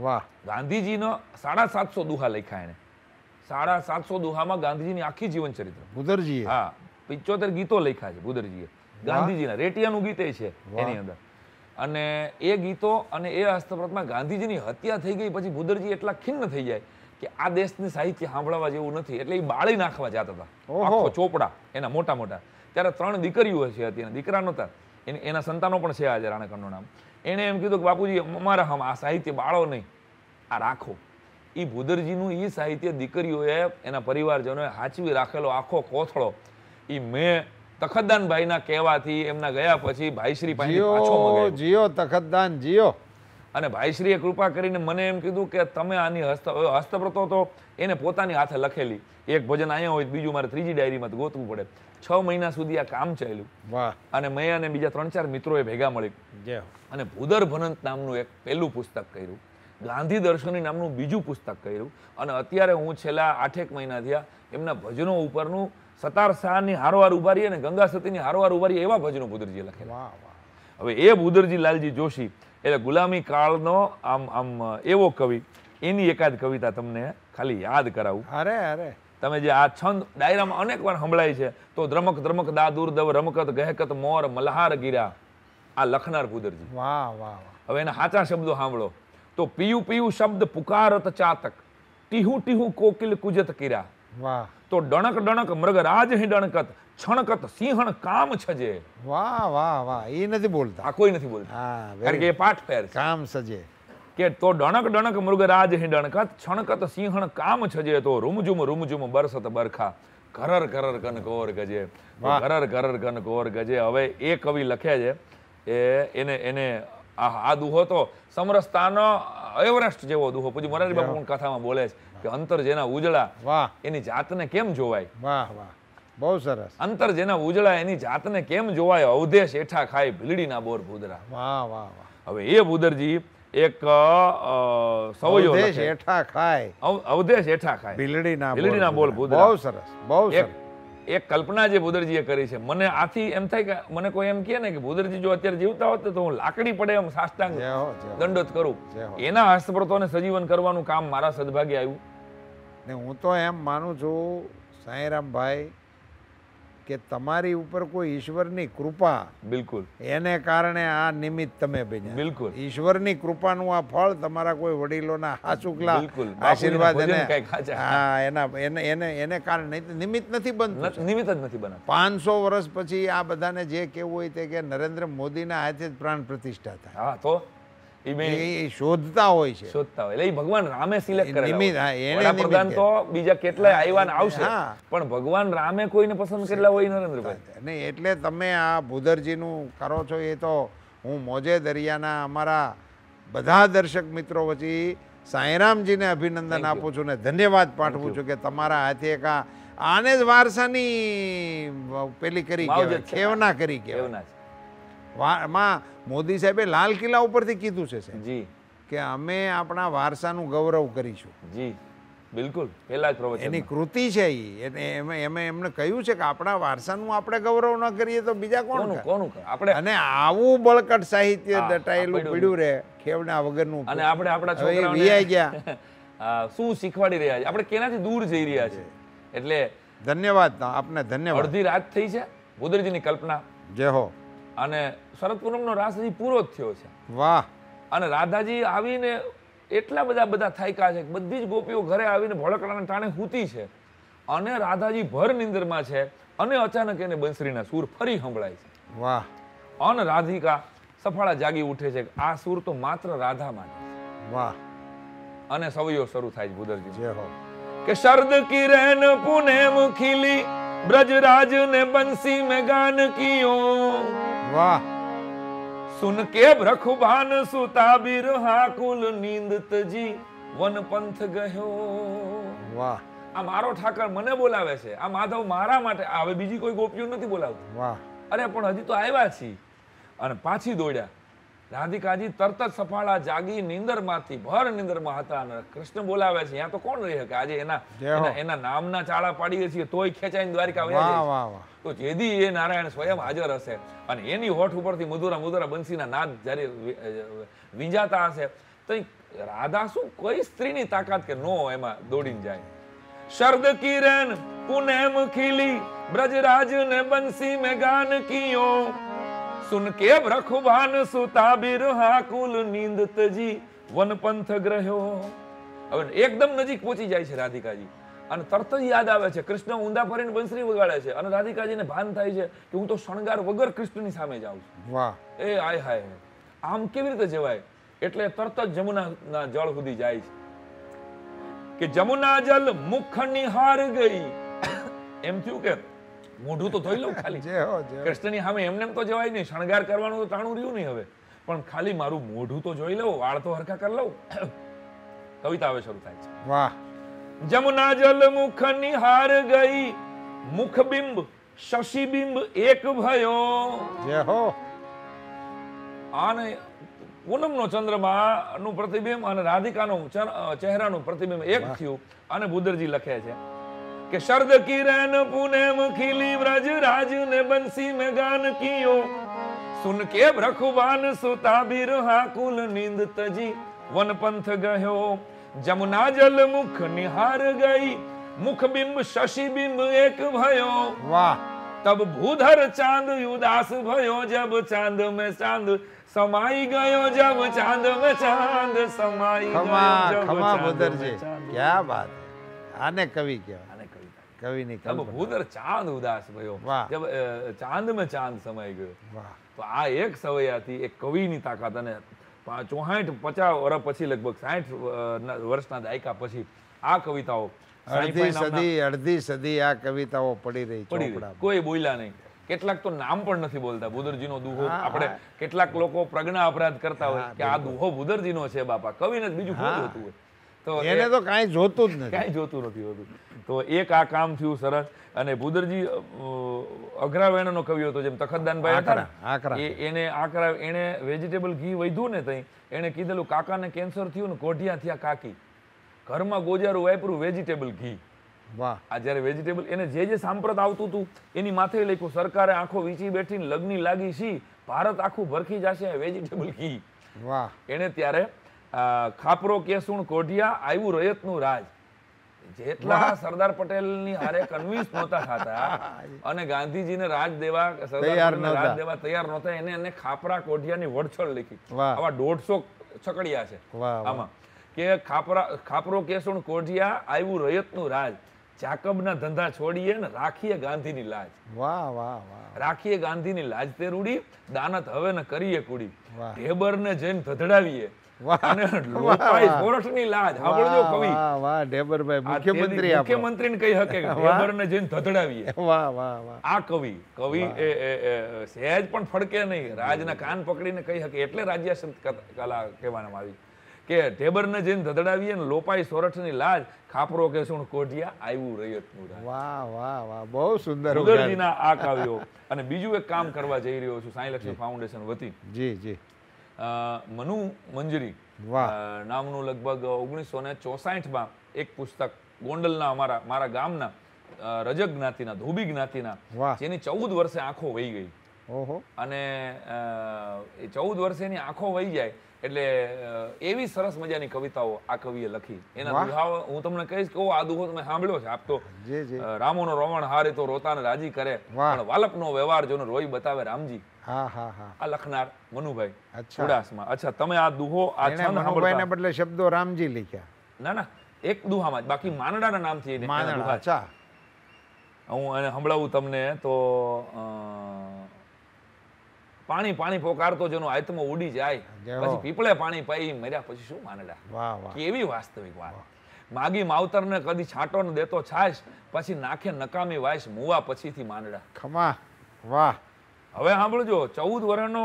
વાહ ગાંધીજીનો સાડા સાતસો દુહા લખ્યા એને સાડા સાતસો દુહામાં ગાંધીજીની આખી જીવન ચરિત્ર ભૂદરજી હા પિચોતેર ગીતો લખ્યા છે ભૂદરજીએ ગાંધીજીના રેટિયાનું ગીત એ છે એની અંદર અને એ ગીતો અને એ હસ્તપ્રતમાં ગાંધીજીની હત્યા થઈ ગઈ પછી ભૂદરજી એટલા ખિન્ન થઈ જાય કે આ દેશની સાહિત્ય સાંભળવા જેવું નથી એટલે એ બાળી નાખવા જતા હતા આખો ચોપડા એના મોટા મોટા ત્યારે ત્રણ દીકરીઓ છે હતી એના દીકરા નહોતા એના સંતાનો પણ છે આજે રાણાકણનું નામ એણે એમ કીધું કે બાપુજી અમારા હમ આ સાહિત્ય બાળો નહીં આ રાખો એ ભૂદરજીનું એ સાહિત્ય દીકરીઓએ એના પરિવારજનોએ હાચવી રાખેલો આખો કોથળો એ મેં તખતદાનભાઈના કહેવાથી એમના ગયા પછી ભાઈશ્રી જીઓ તખતદાન જીઓ અને ભાઈશ્રીએ કૃપા કરીને મને એમ કીધું કે તમે આની હસ્ત હસ્તપ્રતો તો એને પોતાની હાથે લખેલી એક ભજન અહીંયા હોય બીજું મારે ત્રીજી ડાયરીમાં ગોતવું પડે છ મહિના સુધી આ કામ ચાલ્યું અને મેં અને બીજા ત્રણ ચાર મિત્રોએ ભેગા મળી અને ભૂદર ભનંત નામનું એક પહેલું પુસ્તક કર્યું ગાંધી દર્શની નામનું બીજું પુસ્તક કર્યું અને અત્યારે હું છેલ્લા આઠેક મહિના થયા એમના ભજનો ઉપરનું સતાર શાહની હારવાર ઉભારી અને ગંગા સતીની હારવાર ઉભા એવા ભજનો ભૂદરજીએ લખેલા હવે એ ભૂદરજી લાલજી જોશી એટલે ગુલામી કાળનો આમ આમ એવો કવિ એની એકાદ કવિતા તમને ખાલી યાદ કરાવું અરે અરે તમે જે આ છંદ ડાયરામાં અનેક વાર સંભળાય છે તો ધ્રમક ધ્રમક દાદુર દવ રમકત ગહેકત મોર મલ્હાર ગીરા આ લખનાર ભૂદરજી વાહ વાહ હવે એના સાચા શબ્દો સાંભળો તો પીયુ પીયુ શબ્દ પુકારત ચાતક ટીહું ટીહું કોકિલ કુજત કિરા વાહ તો ડણક ડણક મૃગરાજ હિ ડણકત છણકત સિંહણ કામ છજે વાહ વાહ વાહ એ નથી બોલતા આ કોઈ નથી બોલતા કારણ કે એ પાઠ પહેર કામ સજે કે તો ડણક ડણક મૃગરાજ હિ ડણકત છણકત સિંહણ કામ છજે તો રૂમઝુમ રૂમઝુમ બરસત બરખા કરર કરર કનકોર ગજે કરર કરર કનકોર ગજે હવે એ કવિ લખે છે એ એને એને આ દુહો તો સમરસતાનો એવરેસ્ટ જેવો દુહો પછી મોરારી બાપુ કથામાં બોલે છે કે અંતર જેના ઉજળા વાહ એની જાતને કેમ જોવાય વાહ વાહ બહુ સરસ અંતર જેના ઉજળા એની જાતને કેમ જોવાય અવધેશ એઠા ખાય ભીલડીના બોર ભૂદરા વાહ વાહ વાહ હવે એ ભૂદરજી એક સવયો અવધેશ એઠા ખાય અવધેશ એઠા ખાય ભીલડીના ભીલડીના બોર ભૂદરા બહુ સરસ બહુ સરસ એક કલ્પના જે ભૂદરજીએ કરી છે મને આથી એમ થાય કે મને કોઈ એમ કહે ને કે ભૂદરજી જો અત્યારે જીવતા હોત તો હું લાકડી પડે એમ સાષ્ટાંગ દંડત કરું એના હસ્તપ્રતોને સજીવન કરવાનું કામ મારા સદભાગ્ય આવ્યું ને હું તો એમ માનું છું સાંઈરામભાઈ કે તમારી ઉપર કોઈ ઈશ્વરની કૃપા બિલકુલ એને કારણે આ નિમિત્ત તમે બન્યા બિલકુલ ઈશ્વરની કૃપાનું આ ફળ તમારા કોઈ વડીલોના હાસુકલા આશીર્વાદ એને હા એના એને એને એને કારણે નિમિત્ત નથી બનતું નિમિત્ત જ નથી બનતું પાંચસો વર્ષ પછી આ બધાને જે કેવું હોય તે કે નરેન્દ્ર મોદીના હાથે જ પ્રાણ પ્રતિષ્ઠા થાય હા તો શોધતા હોય છે શોધતા હોય એટલે ભગવાન રામે સિલેક્ટ કરેલા વડાપ્રધાન તો બીજા કેટલાય આવ્યા આવશે પણ ભગવાન રામે કોઈને પસંદ કરેલા હોય નરેન્દ્રભાઈ નહીં એટલે તમે આ ભૂદરજીનું કરો છો એ તો હું મોજે દરિયાના અમારા બધા દર્શક મિત્રો વચ્ચે સાંઈરામજીને અભિનંદન આપું છું ને ધન્યવાદ પાઠવું છું કે તમારા હાથે એક આને જ વારસાની પેલી કરી કહેવાય ખેવના કરી કહેવાય માં મોદી સાહેબે લાલ કિલ્લા ઉપરથી કીધું છે સાહેબ જી કે અમે આપણા વારસાનું ગૌરવ કરીશું જી બિલકુલ પહેલા જ પ્રવચન એની કૃતિ છે એ એમે એમને કહ્યું છે કે આપણા વારસાનું આપણે ગૌરવ ન કરીએ તો બીજા કોણ કોનું આપણે અને આવું બળકટ સાહિત્ય દટાયેલું પીડ્યું રે ખેવડા વગરનું અને આપણે આપણા છોકરાઓને વિયાઈ ગયા [laughs] શું શીખવાડી રહ્યા છે આપણે કેનાથી દૂર જઈ રહ્યા છે એટલે ધન્યવાદ આપને ધન્યવાદ અડધી રાત થઈ છે ભૂદરજીની કલ્પના જય હો અને શરદ પૂનમનો રાસ હજી પૂરો થયો છે વાહ અને રાધાજી આવીને એટલા બધા બધા થાયકા છે બધી જ ગોપીઓ ઘરે આવીને ભોળકડાના ટાણે હૂતી છે અને રાધાજી ભર નિંદરમાં છે અને અચાનક એને બંસરીના સૂર ફરી સંભળાય છે વાહ અન રાધિકા સફાળા જાગી ઉઠે છે આ સૂર તો માત્ર રાધા માટે વાહ અને સવયો શરૂ થાય છે ભૂદરજી જે હો કે શરદ કિરણ પુને મુખીલી બ્રજરાજ ને બંસી મે ગાન કિયો વાહ સુન કે ભ્રખુભાન સુતા બિરહા કુલ નીંદ તજી વન પંથ ગયો વાહ આ મારો ઠાકર મને બોલાવે છે આ માધવ મારા માટે હવે બીજી કોઈ ગોપીઓ નથી બોલાવતું વાહ અરે પણ હજી તો આવ્યા છીએ અને પાછી દોડ્યા રાધિકાજી તરત જ સફાળા જાગી નિંદરમાંથી ભર નિંદરમાં હતા અને કૃષ્ણ બોલાવે છે ત્યાં તો કોણ રહી શકે આજે એના એના નામના ચાળા પાડીએ છીએ તોય ખેંચાઈને દ્વારિકા તો જેદી એ નારાયણ સ્વયં હાજર હશે અને એની હોઠ ઉપરથી મુદુરા મુદુરા બંસીના નાદ જ્યારે વિંજાતા હશે તો રાધા શું કોઈ સ્ત્રીની તાકાત કે નો એમાં દોડીને જાય શરદ કિરણ પુનેમ ખીલી બ્રજરાજ ને બંસી મેં કિયો સુન કે ભ્રખુભાન સુતા બિરહા કુલ નીંદ તજી વનપંથ ગ્રહ્યો હવે એકદમ નજીક પહોંચી જાય છે રાધિકાજી અને તરત જ યાદ આવે છે કૃષ્ણ ઊંધા ફરીને બંસરી વગાડે છે અને રાધિકાજીને ભાન થાય છે કે હું તો શણગાર વગર કૃષ્ણની સામે જાઉં છું વાહ એ આય હાય આમ કેવી રીતે જવાય એટલે તરત જ જમુનાના જળ સુધી જાય છે કે જમુના જલ મુખ નિહાર ગઈ એમ થયું કે મોઢું તો ધોઈ લઉં ખાલી [laughs] કૃષ્ણની સામે એમને તો જવાય નહીં શણગાર કરવાનું તો તાણું રહ્યું નહીં હવે પણ ખાલી મારું મોઢું તો જોઈ લઉં વાળ તો હરખા કરી લઉં [coughs] કવિતા હવે શરૂ થાય છે વાહ જમુના જલ મુખ નિહાર ગઈ મુખ બિંબ શશી બિંબ એક ભયો જય હો આને પૂનમનો ચંદ્રમાં નું પ્રતિબિંબ અને રાધિકાનો ચહેરાનું પ્રતિબિંબ એક થયું અને બુદ્ધરજી લખે છે के शरद की रैन पुणे मुखिली ब्रज राज ने बंसी में गान कियो सुन के भ्रखुवान सुता बिरहा कुल नींद तजी वन पंथ गयो जमुना जल मुख निहार गई मुख बिंब शशि बिंब एक भयो वाह तब भूधर चांद उदास भयो जब चांद में चांद समाई गयो जब चांद में चांद समाई खमा, गयो जब खमा चांद में चांद क्या बात है आने कवि क्या કવિની કલ્પના તબ ભૂદર ચાંદ ઉદાસ ભયો જબ ચાંદમાં ચાંદ સમાઈ ગયો તો આ એક સવૈયાથી એક કવિની તાકાત અને ચોહાઠ પચાસ વર્ષ પછી લગભગ સાઠ વર્ષના દાયકા પછી આ કવિતાઓ અડધી સદી અડધી સદી આ કવિતાઓ પડી રહી પડી કોઈ બોલ્યા નહીં કેટલાક તો નામ પણ નથી બોલતા બુદરજી નો દુહો આપણે કેટલાક લોકો પ્રજ્ઞા અપરાધ કરતા હોય કે આ દુહો બુદરજી નો છે બાપા કવિને બીજું શું જોતું હોય તો એને તો કાંઈ જોતું જ નથી કાંઈ જોતું નથી હોતું તો એક આ કામ થયું સરસ અને ભૂદરજી અઘરાવેણાનો કવિ હતો જેમ તખતદાનભાઈ હતા એને આકરા એને વેજીટેબલ ઘી વધ્યું ને તઈ એને કીધેલું કાકાને કેન્સર થયું ને કોઢિયા થયા કાકી ઘરમાં ગોજારું વાપરું વેજીટેબલ ઘી વાહ આ જ્યારે વેજીટેબલ એને જે જે સાંપ્રત આવતું હતું એની માથે લખ્યું સરકારે આંખો વીચી બેઠીને લગ્ન લાગી છી ભારત આખું ભરખી જશે વેજીટેબલ ઘી વાહ એને ત્યારે ખાપરો કેસુણ કોઢિયા આવ્યું રયતનું રાજ જેટલા સરદાર પટેલની હારે કન્વિન્સ નહોતા થતા અને ગાંધીજીને રાજ દેવા સરદાર રાજ દેવા તૈયાર નહોતા એને એને ખાપરા કોઢિયાની વડછળ લખી આવા દોઢસો છકડિયા છે આમાં કે ખાપરા ખાપરો કેસુણ કોઢિયા આવ્યું રયતનું રાજ જાકબના ધંધા છોડીએ ને રાખીએ ગાંધીની લાજ વાહ વાહ વાહ રાખીએ ગાંધીની લાજ તે રૂડી દાનત હવે ને કરીએ કુડી ઢેબર ને જઈને ધધડાવીએ સૌરાષ્ટ્રની ને કહી શકે ઢેબરને જઈને ધધડાવીએ [laughs] એટલે રાજ્યાશ્રિત કલા કહેવામાં આવી કે ઢેબરને જઈને ધધડાવીએ ને લોપાઈ સોરઠની લાજ ખાપરો કે શું કોઢિયા આવ્યું રહ્યો વાહ વાહ વાહ બહુ સુંદર ઉગરજીના આ કાવ્યો અને બીજું એક કામ કરવા જઈ રહ્યો છું સાંઈ લક્ષ્મી ફાઉન્ડેશન વતી જી જી મનુ મંજરી નામનું લગભગ ઓગણીસો ને ચોસાઠમાં એક પુસ્તક ગોંડલના અમારા મારા ગામના રજક જ્ઞાતિના ધોબી જ્ઞાતિના જેની ચૌદ વર્ષે આંખો વહી ગઈ અને એ ચૌદ વર્ષેની આંખો વહી જાય એટલે એવી સરસ મજાની કવિતાઓ આ કવિએ લખી એના દુહાવ હું તમને કહીશ કે આ દુહો તમે સાંભળ્યો છે આપ તો રામોનો રોવણ હારે તો રોતાને રાજી કરે પણ વાલપનો વ્યવહાર જોને રોઈ બતાવે રામજી લખનાર મનુભાઈ ચુડાસમા અચ્છા તમે આ દુહો આ છંદ મનુભાઈને બદલે શબ્દો રામજી લખ્યા ના ના એક દુહામાં બાકી માનડાના નામથી માનડા અચ્છા હું એને સંભળાવું તમને તો પાણી પાણી પોકારતો જેનો આત્મો ઉડી જાય પછી પીપળે પાણી પાઈ મર્યા પછી શું માનડા કેવી વાસ્તવિક વાત માગી માવતરને કદી છાંટો ને દેતો છાશ પછી નાખે નકામી વાયસ મુવા પછીથી માંડડા ખમા વાહ હવે સાંભળજો ચૌદ વર્ષનો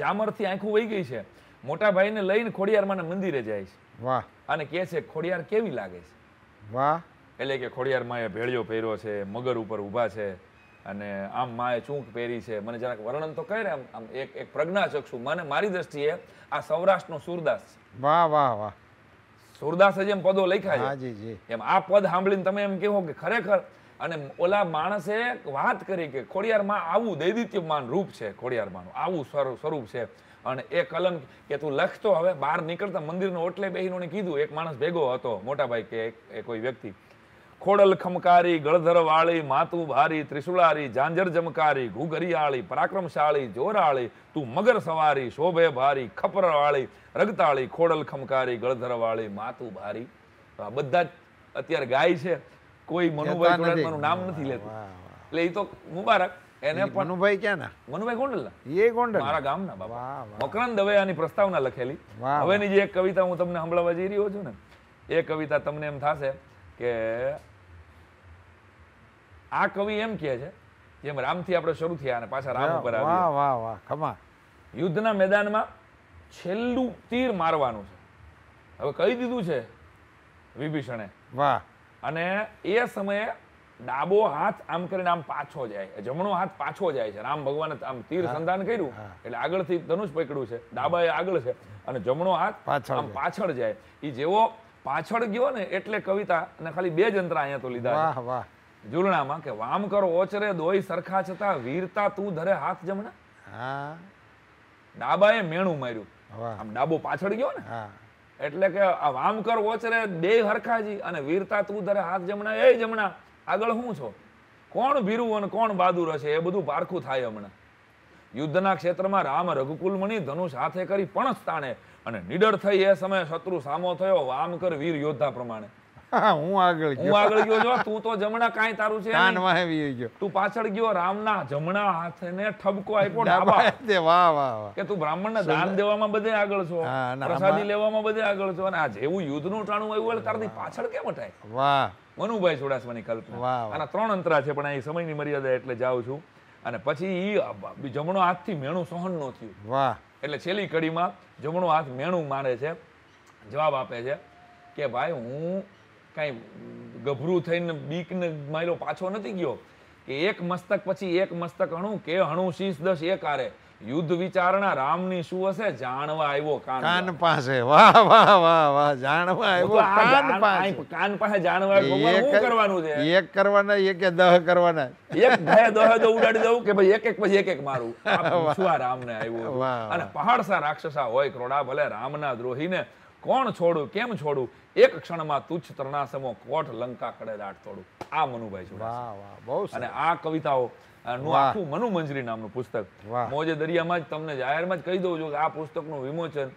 જામરથી આંખું વહી ગઈ છે મોટા ભાઈને લઈને ખોડિયારમાં મંદિરે જાય છે વાહ અને કહે છે ખોડિયાર કેવી લાગે છે વાહ એટલે કે ખોડિયાર માએ ભેળિયો પહેર્યો છે મગર ઉપર ઊભા છે અને આમ માએ ચૂંક પહેરી છે મને જરાક વર્ણન તો કરે આમ આમ એક એક પ્રજ્ઞાચક્ષુ મને મારી દ્રષ્ટિએ આ સૌરાષ્ટ્રનો સુરદાસ વાહ વાહ વાહ સુરદાસે જેમ પદો લખ્યા છે એમ આ પદ સાંભળીને તમે એમ કહો કે ખરેખર અને ઓલા માણસે વાત કરી કે ખોડિયારમાં આવું દૈદિત્યમાન રૂપ છે ખોડિયારમાંનું આવું સ્વરૂપ છે અને એ કલમ કે તું લખતો હવે બહાર નીકળતા મંદિરનો ઓટલે બહેનોને કીધું એક માણસ ભેગો હતો મોટાભાઈ કે કોઈ વ્યક્તિ ખોડલ ખમકારી ગળધરવાળી માતું ભારી ત્રિશુળારી ઝાંઝર જમકારી ઘુઘરિયાળી પરાક્રમશાળી જોરાળી તું મગર સવારી શોભે ભારી ખપરવાળી રગતાળી ખોડલ ખમકારી ગળધરવાળી માતું ભારી આ બધા જ અત્યારે ગાય છે કોઈ મનુભાઈ થોડાનું નામ નથી લેતું એટલે એ તો મુબારક એને પણ મનુભાઈ ક્યાં ના મનુભાઈ ગોંડલના એ ગોંડલ મારા ગામના બાબા મકરંદ દવે આની પ્રસ્તાવના લખેલી હવેની જે એક કવિતા હું તમને સંભળાવવા જઈ રહ્યો છું ને એ કવિતા તમને એમ થશે કે આ કવિ એમ કહે છે જેમ થી આપણે શરૂ થયા અને પાછા રામ ઉપર આવ્યા વાહ વાહ વાહ ખમા યુદ્ધના મેદાનમાં છેલ્લું તીર મારવાનું છે હવે કહી દીધું છે વિભીષણે વાહ અને એ સમયે ડાબો હાથ આમ કરીને આમ પાછો જાય જમણો હાથ પાછો જાય છે રામ ભગવાને આમ તીર સંધાન કર્યું એટલે આગળથી ધનુષ પકડ્યું છે ડાબા એ આગળ છે અને જમણો હાથ આમ પાછળ જાય એ જેવો પાછળ ગયો ને એટલે કવિતા અને ખાલી બે જ અંતરા અહીંયા તો લીધા ઝુલણામાં કે વામ કરો ઓચરે દોઈ સરખા છતાં વીરતા તું ધરે હાથ જમણા ડાબા એ મેણું માર્યું આમ ડાબો પાછળ ગયો ને એટલે કે આ વામકર ઓચરે બે હરખાજી અને વીરતા તું ધરે હાથ જમણા એ જમણા આગળ હું છો કોણ ભીરુ અને કોણ બહાદુર હશે એ બધું પારખું થાય હમણાં યુદ્ધના ક્ષેત્રમાં રામ રઘુકુલમણી ધનુષ હાથે કરી પણ સ્થાણે અને નિડર થઈ એ સમયે શત્રુ સામો થયો વામકર વીર યોદ્ધા પ્રમાણે મનુભાઈ ચુડાસમાની કલ્પના ત્રણ અંતરા છે પણ એ સમય ની મર્યાદા એટલે જાઉં છું અને પછી જમણો હાથ થી મેણું સહન નો થયું વાહ એટલે છેલ્લી કડીમાં જમણો હાથ મેણું મારે છે જવાબ આપે છે કે ભાઈ હું કાંઈ ગભરું થઈને બીકને માયલો પાછો નથી ગયો કે એક મસ્તક પછી એક મસ્તક અણું કે અણું શીશ દસ એક આરે યુદ્ધ વિચારણા રામની શું હશે જાણવા આવ્યો કાન કાન પાસે વાહ વાહ વાહ વાહ જાણવા આવ્યો કાન પાસે કાન પાસે જાણવા આવ્યો શું કરવાનું છે એક કરવાના એક કે દહ કરવાના એક દહ દહ તો ઉડાડી દઉં કે ભાઈ એક એક પછી એક એક મારું શું આ રામને આવ્યો અને પહાડ સા રાક્ષસા હોય ક્રોડા ભલે રામના દ્રોહીને કોણ છોડું કેમ છોડું એક ક્ષણમાં તુચ્છ તરણાસમો કોઠ લંકા કડે દાટ તોડું આ મનુભાઈ જોડે અને આ કવિતાઓ નું આખું મનુ મંજરી નામનું પુસ્તક મોજે દરિયામાં જ તમને જાહેરમાં જ કહી દઉં છું કે આ પુસ્તકનું વિમોચન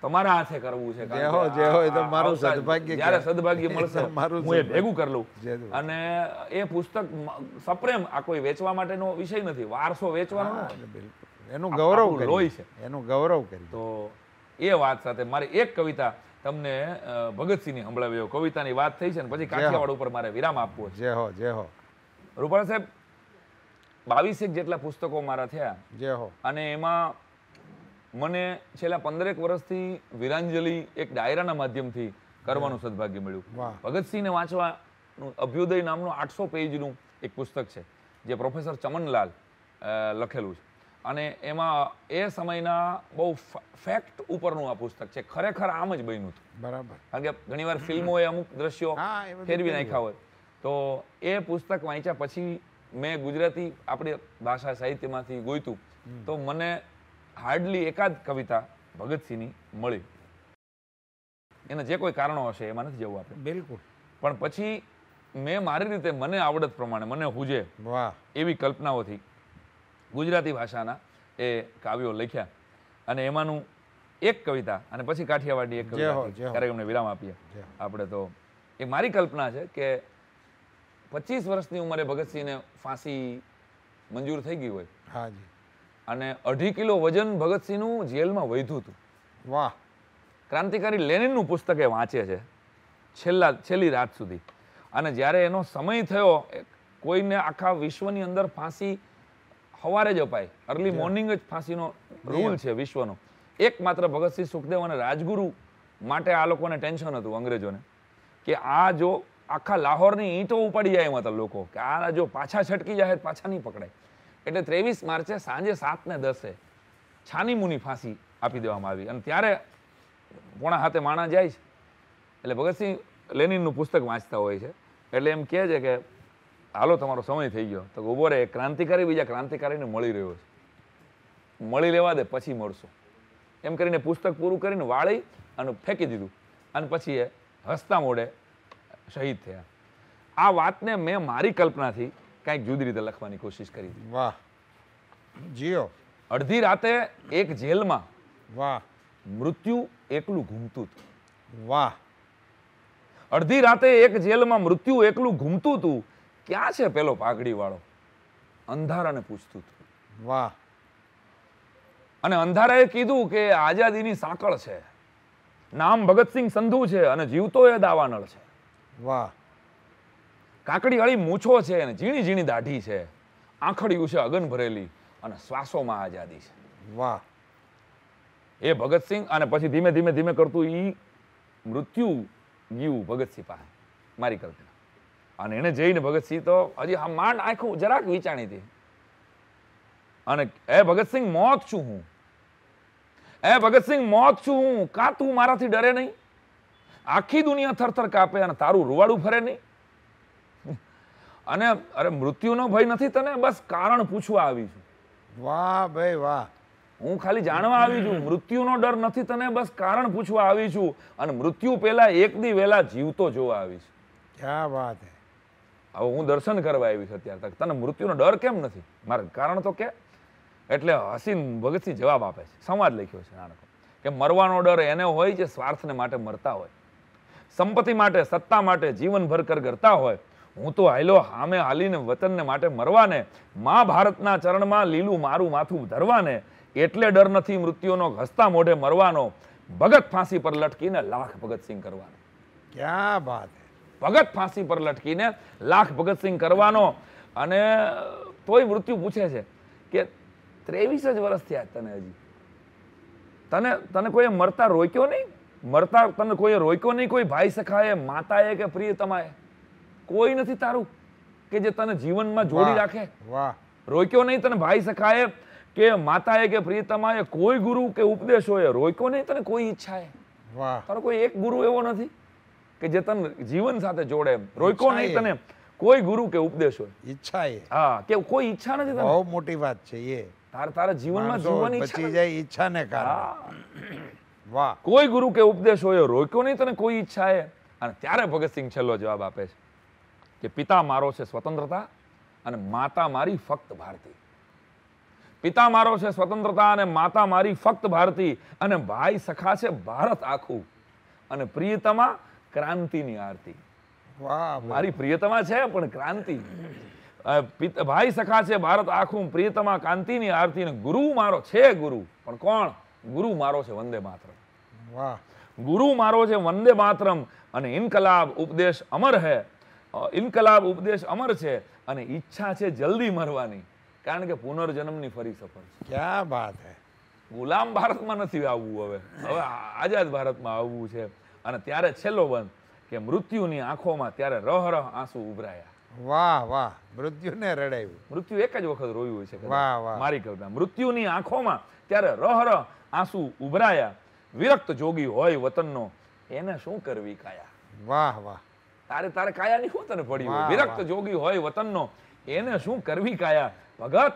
તમારા હાથે કરવું છે મારું સદભાગ્ય જ્યારે સદભાગ્ય મળશે મારું હું એ ભેગું કરી લઉં અને એ પુસ્તક સપ્રેમ આ કોઈ વેચવા માટેનો વિષય નથી વારસો વેચવાનો એનું ગૌરવ લોહી છે એનું ગૌરવ કરી તો એ વાત સાથે મારે એક કવિતા તમને ભગતસિંહની સંભળાવી હોય કવિતાની વાત થઈ છે ને પછી કાઠિયાવાડ ઉપર મારે વિરામ આપવો છે જય હો જય હો રૂપાણા સાહેબ બાવીસેક જેટલા પુસ્તકો મારા થયા જય હો અને એમાં મને છેલ્લા પંદરેક વર્ષથી વિરાંજલિ એક ડાયરાના માધ્યમથી કરવાનું સદભાગ્ય મળ્યું ભગતસિંહને વાંચવાનું અભ્યુદય નામનું આઠસો પેજનું એક પુસ્તક છે જે પ્રોફેસર ચમનલાલ લખેલું છે અને એમાં એ સમયના બહુ ફેક્ટ ઉપરનું આ પુસ્તક છે ખરેખર આમ જ બન્યું હતું બરાબર કારણ કે ઘણીવાર ફિલ્મોએ અમુક દ્રશ્યો ફેરવી નાખ્યા હોય તો એ પુસ્તક વાંચ્યા પછી મેં ગુજરાતી આપણી ભાષા સાહિત્યમાંથી ગોયતું તો મને હાર્ડલી એકાદ કવિતા ભગતસિંહની મળી એના જે કોઈ કારણો હશે એમાં નથી જવું આપણે બિલકુલ પણ પછી મેં મારી રીતે મને આવડત પ્રમાણે મને હુજે એવી કલ્પનાઓથી ગુજરાતી ભાષાના એ કાવ્યો લખ્યા અને એમાંનું એક કવિતા અને પછી કાઠિયાવાડની એક કવિતા કાર્યક્રમને વિરામ આપીએ આપણે તો એ મારી કલ્પના છે કે પચીસ વર્ષની ઉંમરે ભગતસિંહને ફાંસી મંજૂર થઈ ગઈ હોય હાજી અને અઢી કિલો વજન ભગતસિંહનું જેલમાં વધ્યું હતું વાહ ક્રાંતિકારી લેનિનનું પુસ્તક એ વાંચે છે છેલ્લા છેલ્લી રાત સુધી અને જ્યારે એનો સમય થયો કોઈને આખા વિશ્વની અંદર ફાંસી સવારે જ અપાય અર્લી મોર્નિંગ જ ફાંસીનો રૂલ છે વિશ્વનો એકમાત્ર ભગતસિંહ સુખદેવ અને રાજગુરુ માટે આ લોકોને ટેન્શન હતું અંગ્રેજોને કે આ જો આખા લાહોરની ઈંટો ઉપાડી જાય એમ હતા લોકો કે આ જો પાછા છટકી જાય પાછા નહીં પકડાય એટલે ત્રેવીસ માર્ચે સાંજે સાત ને દસે છાની મુની ફાંસી આપી દેવામાં આવી અને ત્યારે પોણા હાથે માણા જાય છે એટલે ભગતસિંહ લેનિનનું પુસ્તક વાંચતા હોય છે એટલે એમ કહે છે કે હાલો તમારો સમય થઈ ગયો તો ઉભો રહે ક્રાંતિકારી બીજા ક્રાંતિકારીને મળી રહ્યો છે મળી લેવા દે પછી મળશું એમ કરીને પુસ્તક પૂરું કરીને વાળી અને ફેંકી દીધું અને પછી એ હસતા મોડે શહીદ થયા આ વાતને મેં મારી કલ્પનાથી કંઈક જુદી રીતે લખવાની કોશિશ કરી વાહ જીઓ અડધી રાતે એક જેલમાં વાહ મૃત્યુ એકલું ઘૂમતું હતું વાહ અડધી રાતે એક જેલમાં મૃત્યુ એકલું ઘૂમતું હતું ક્યાં છે પેલો પાઘડી વાળો અંધારાને પૂછતું હતું વાહ અને અંધારાએ કીધું કે આઝાદીની સાંકળ છે નામ ભગતસિંહ સંધુ છે અને જીવતો એ દાવાનળ છે વાહ કાકડી વાળી મૂછો છે અને ઝીણી ઝીણી દાઢી છે આંખડિયું છે અગન ભરેલી અને શ્વાસોમાં આઝાદી છે વાહ એ ભગતસિંહ અને પછી ધીમે ધીમે ધીમે કરતું એ મૃત્યુ ગયું ભગતસિંહ પાસે મારી કલ્પના અને એને જઈને ભગતસિંહ તો હજી હા માંડ આખું જરાક વિચાણી હતી અને એ ભગતસિંહ મોત છું હું એ ભગતસિંહ મોત છું હું કાં તું મારાથી ડરે નહીં આખી દુનિયા થરથર કાપે અને તારું રૂવાડું ફરે નહીં અને અરે મૃત્યુનો ભય નથી તને બસ કારણ પૂછવા આવી છું વાહ ભાઈ વાહ હું ખાલી જાણવા આવી છું મૃત્યુનો ડર નથી તને બસ કારણ પૂછવા આવી છું અને મૃત્યુ પહેલા એક દી વહેલા જીવતો જોવા આવી છું ક્યાં વાત હે હવે હું દર્શન કરવા આવી છું અત્યારે તક તને મૃત્યુનો ડર કેમ નથી મારે કારણ તો કે એટલે હસીન ભગતસિંહ જવાબ આપે છે સંવાદ લખ્યો છે નાનકો કે મરવાનો ડર એને હોય જે સ્વાર્થને માટે મરતા હોય સંપત્તિ માટે સત્તા માટે જીવનભર કર કરતા હોય હું તો હાયલો હામે હાલીને વતનને માટે મરવાને મા ભારતના ચરણમાં લીલું મારું માથું ધરવાને એટલે ડર નથી મૃત્યુનો ઘસતા મોઢે મરવાનો ભગત ફાંસી પર લટકીને લાખ ભગતસિંહ કરવાનો ક્યાં વાત ભગત ફાંસી પર લટકીને લાખ ભગતસિંહ કરવાનો અને તોય મૃત્યુ પૂછે છે કે ત્રેવીસ જ વર્ષ થયા તને હજી તને તને કોઈએ મરતા રોક્યો નહીં મરતા તને કોઈએ રોક્યો નહીં કોઈ ભાઈ સખાએ માતાએ કે પ્રિયતમાએ કોઈ નથી તારું કે જે તને જીવનમાં જોડી રાખે રોક્યો નહીં તને ભાઈ સખાએ કે માતાએ કે પ્રિયતમાએ કોઈ ગુરુ કે ઉપદેશોએ રોક્યો નહીં તને કોઈ ઈચ્છાએ વાહ તારો કોઈ એક ગુરુ એવો નથી કે જે તને જીવન સાથે જોડે એમ નહીં તને કોઈ ગુરુ કે ઉપદેશ હોય ઈચ્છા એ હા કે કોઈ ઈચ્છા નથી બહુ મોટી વાત છે એ તાર તારા જીવનમાં જીવવાની ઈચ્છા જાય ઈચ્છાને કારણે વાહ કોઈ ગુરુ કે ઉપદેશ હોય રોક્યો નહીં તને કોઈ ઈચ્છા એ અને ત્યારે ભગતસિંહ છેલ્લો જવાબ આપે છે કે પિતા મારો છે સ્વતંત્રતા અને માતા મારી ફક્ત ભારતી પિતા મારો છે સ્વતંત્રતા અને માતા મારી ફક્ત ભારતી અને ભાઈ સખા છે ભારત આખું અને પ્રિયતમા ક્રાંતિની આરતી મારી પ્રિયતમા છે પણ ક્રાંતિ ભાઈ સખા છે ભારત આખું પ્રિયતમા કાંતિની આરતી ગુરુ મારો છે ગુરુ પણ કોણ ગુરુ મારો છે વંદે માત્ર ગુરુ મારો છે વંદે માતરમ અને ઇનકલાબ ઉપદેશ અમર હે ઇનકલાબ ઉપદેશ અમર છે અને ઈચ્છા છે જલ્દી મરવાની કારણ કે પુનર્જન્મની ફરી સફર છે ક્યાં વાત હે ગુલામ ભારતમાં નથી આવવું હવે હવે આઝાદ ભારતમાં આવવું છે અને ત્યારે છેલ્લો બંધ કે મૃત્યુની આંખોમાં ત્યારે રહ રહ આંસુ ઉભરાયા વાહ વાહ મૃત્યુને રડાયું મૃત્યુ એક જ વખત રોયું હોય છે વાહ વાહ મારી કવિતા મૃત્યુની આંખોમાં ત્યારે રહ રહ આંસુ ઉભરાયા વિરક્ત જોગી હોય વતનનો એને શું કરવી કાયા વાહ વાહ તારે તારે કાયા કાયાની શું તને પડી વિરક્ત જોગી હોય વતનનો એને શું કરવી કાયા ભગત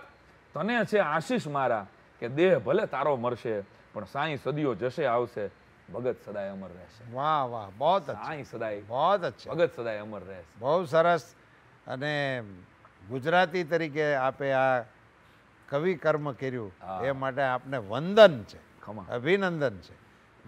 તને છે આશીષ મારા કે દેહ ભલે તારો મરશે પણ સાંઈ સદીઓ જશે આવશે ભગત સદાય અમર રહેશે વાહ વાહ બહુ સાંઈ સદાય બહુ અચ્છા ભગત સદાય અમર રહેશે બહુ સરસ અને ગુજરાતી તરીકે આપે આ કવિ કર્મ કર્યું એ માટે આપને વંદન છે અભિનંદન છે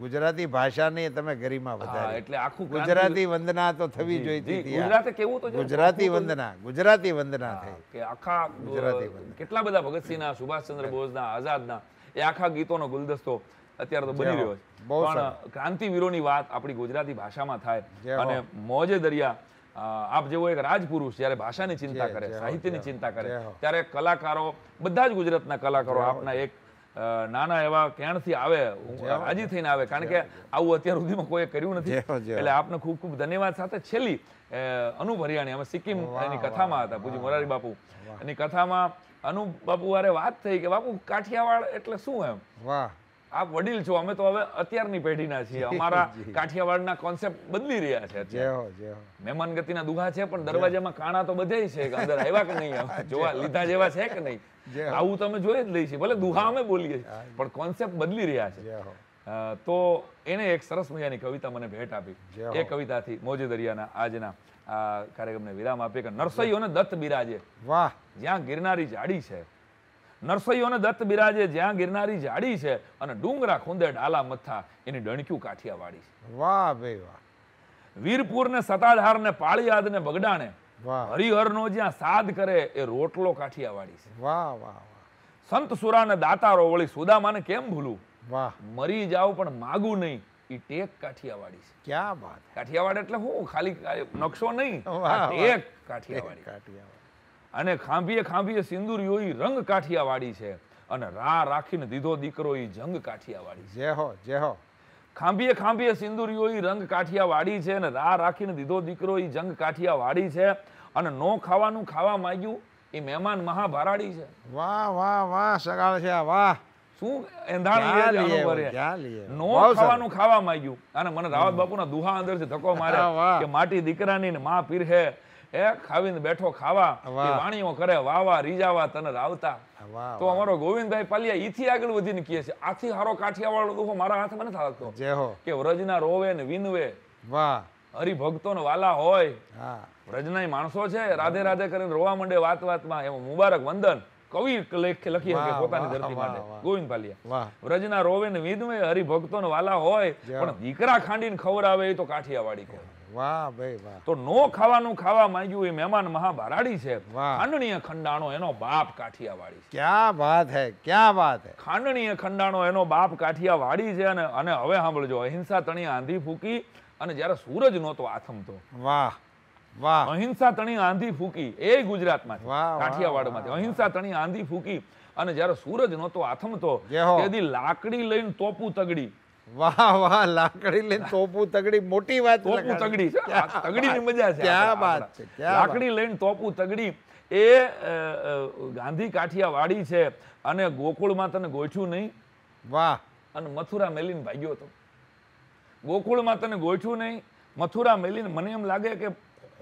ગુજરાતી ભાષાની તમે ગરિમા વધારી એટલે આખું ગુજરાતી વંદના તો થવી જોઈતી ગુજરાતે કેવું તો ગુજરાતી વંદના ગુજરાતી વંદના થઈ કે આખા ગુજરાતી કેટલા બધા ભગતસિંહના સુભાષચંદ્ર બોઝના આઝાદના એ આખા ગીતોનો ગુલદસ્તો અત્યારે તો બની રહ્યો છે પણ ક્રાંતિવીરોની વાત આપણી ગુજરાતી ભાષામાં થાય અને મોજે દરિયા આપ જેવો એક રાજપુરુષ જ્યારે ભાષાની ચિંતા કરે સાહિત્યની ચિંતા કરે ત્યારે કલાકારો બધા જ ગુજરાતના કલાકારો આપના એક નાના એવા કેણથી આવે રાજી થઈને આવે કારણ કે આવું અત્યાર સુધીમાં કોઈ કર્યું નથી એટલે આપને ખૂબ ખૂબ ધન્યવાદ સાથે છેલ્લી અનુપ હરિયાણી અમે સિક્કિમ એની કથામાં હતા પૂજી મોરારી બાપુ એની કથામાં અનુપ બાપુ વારે વાત થઈ કે બાપુ કાઠિયાવાડ એટલે શું એમ વાહ આપ વડીલ છો અમે તો હવે અત્યારની પેઢીના છીએ [laughs] અમારા કાઠિયાવાડના કોન્સેપ્ટ બદલી રહ્યા છે અત્યારે મહેમાન ગતિના દુહા છે પણ દરવાજામાં કાણા તો બધે છે કે અંદર આવ્યા કે નહીં [laughs] જોવા લીધા જેવા છે કે નહીં આવું તમે જોઈ જ લઈ છે ભલે દુહા અમે બોલીએ છીએ પણ કોન્સેપ્ટ બદલી રહ્યા છે તો એને એક સરસ મજાની કવિતા મને ભેટ આપી એ કવિતાથી મોજે દરિયાના આજના આ કાર્યક્રમને વિરામ આપીએ કે નરસૈયો ને દત્ત બિરાજે વાહ જ્યાં ગિરનારી જાડી છે નરસૈયોને દત્ત બિરાજે જ્યાં ગિરનારી જાડી છે અને ડુંગરા ખૂંદે ડાલા મથા એની ડણક્યું કાઠિયાવાડી છે વાહ ભાઈ વાહ વીરપુરને સતાધારને પાળિયાદને બગડાણે હરિહરનો જ્યાં સાદ કરે એ રોટલો કાઠિયાવાડી છે વાહ વાહ સંત સુરાને દાતારો વળી સુદામાને કેમ ભૂલું વાહ મરી જાવ પણ માગું નહીં ઈ ટેક કાઠિયાવાડી છે ક્યાં વાત કાઠિયાવાડ એટલે હું ખાલી નકશો નહીં ટેક કાઠિયાવાડી કાઠિયાવાડ અને ખાંભીએ ખાંભીએ સિંદુરીઓ એ રંગ કાઠિયાવાડી છે અને રા રાખીને દીધો દીકરો એ જંગ કાઠિયાવાડી જય હો જય હો ખાંભીએ ખાંભીએ સિંદુરીઓ એ રંગ કાઠિયાવાડી છે અને રા રાખીને દીધો દીકરો એ જંગ કાઠિયાવાડી છે અને નો ખાવાનું ખાવા માંગ્યું એ મહેમાન મહાભારાડી છે વાહ વાહ વાહ સગાળ છે વાહ શું એંધાણ નો ખાવાનું ખાવા માંગ્યું અને મને રાવત બાપુના દુહા અંદર થી ધક્કો માર્યા કે માટી દીકરાની ને માં પીરહે હે ખાવીને બેઠો ખાવા વાણીઓ કરે વાવા રીજાવા તને રાવતા તો અમારો ગોવિંદભાઈ પાલિયા ઈથી આગળ વધીને કહે છે આથી હારો કાઠિયાવાળો દુખો મારા હાથમાં નથી લાગતો કે વ્રજના રોવે ને વિનવે વાહ હરિભક્તો ને વાલા હોય વ્રજના માણસો છે રાધે રાધે કરીને રોવા માંડે વાત વાતમાં એમાં મુબારક વંદન કવિ લખી શકે પોતાની ધરતી માટે ગોવિંદ પાલિયા વ્રજના રોવે ને વિધવે હરિભક્તો ને વાલા હોય પણ દીકરા ખાંડીને ખવડાવે એ તો કાઠિયાવાડી કહે વાહ ભાઈ વાહ તો નો ખાવાનું ખાવા માંગ્યું એ મહેમાન મહાભારાડી છે ખાંડણીય ખંડાણો એનો બાપ કાઠિયાવાડી ક્યાં વાત હે ક્યાં વાત હે ખાંડણીય ખંડાણો એનો બાપ કાઠિયાવાડી છે અને અને હવે સાંભળજો અહિંસા તણી આંધી ફૂકી અને જ્યારે સૂરજ નહોતો આથમતો વાહ વાહ અહિંસા તણી આંધી ફૂકી એ ગુજરાતમાંથી કાઠિયાવાડમાંથી અહિંસા તણી આંધી ફૂકી અને જ્યારે સૂરજ નહોતો આથમતો તેથી લાકડી લઈને તોપું તગડી વાહ વાહ લાકડી છે ગાંધી કાઠિયાવાડી છે અને ગોકુળમાં તને ગોઠ્યું નહીં વાહ અને મથુરા મેલીને ભાગ્યો હતો ગોકુળમાં તને ગોઠ્યું નહીં મથુરા મેલીને મને એમ લાગે કે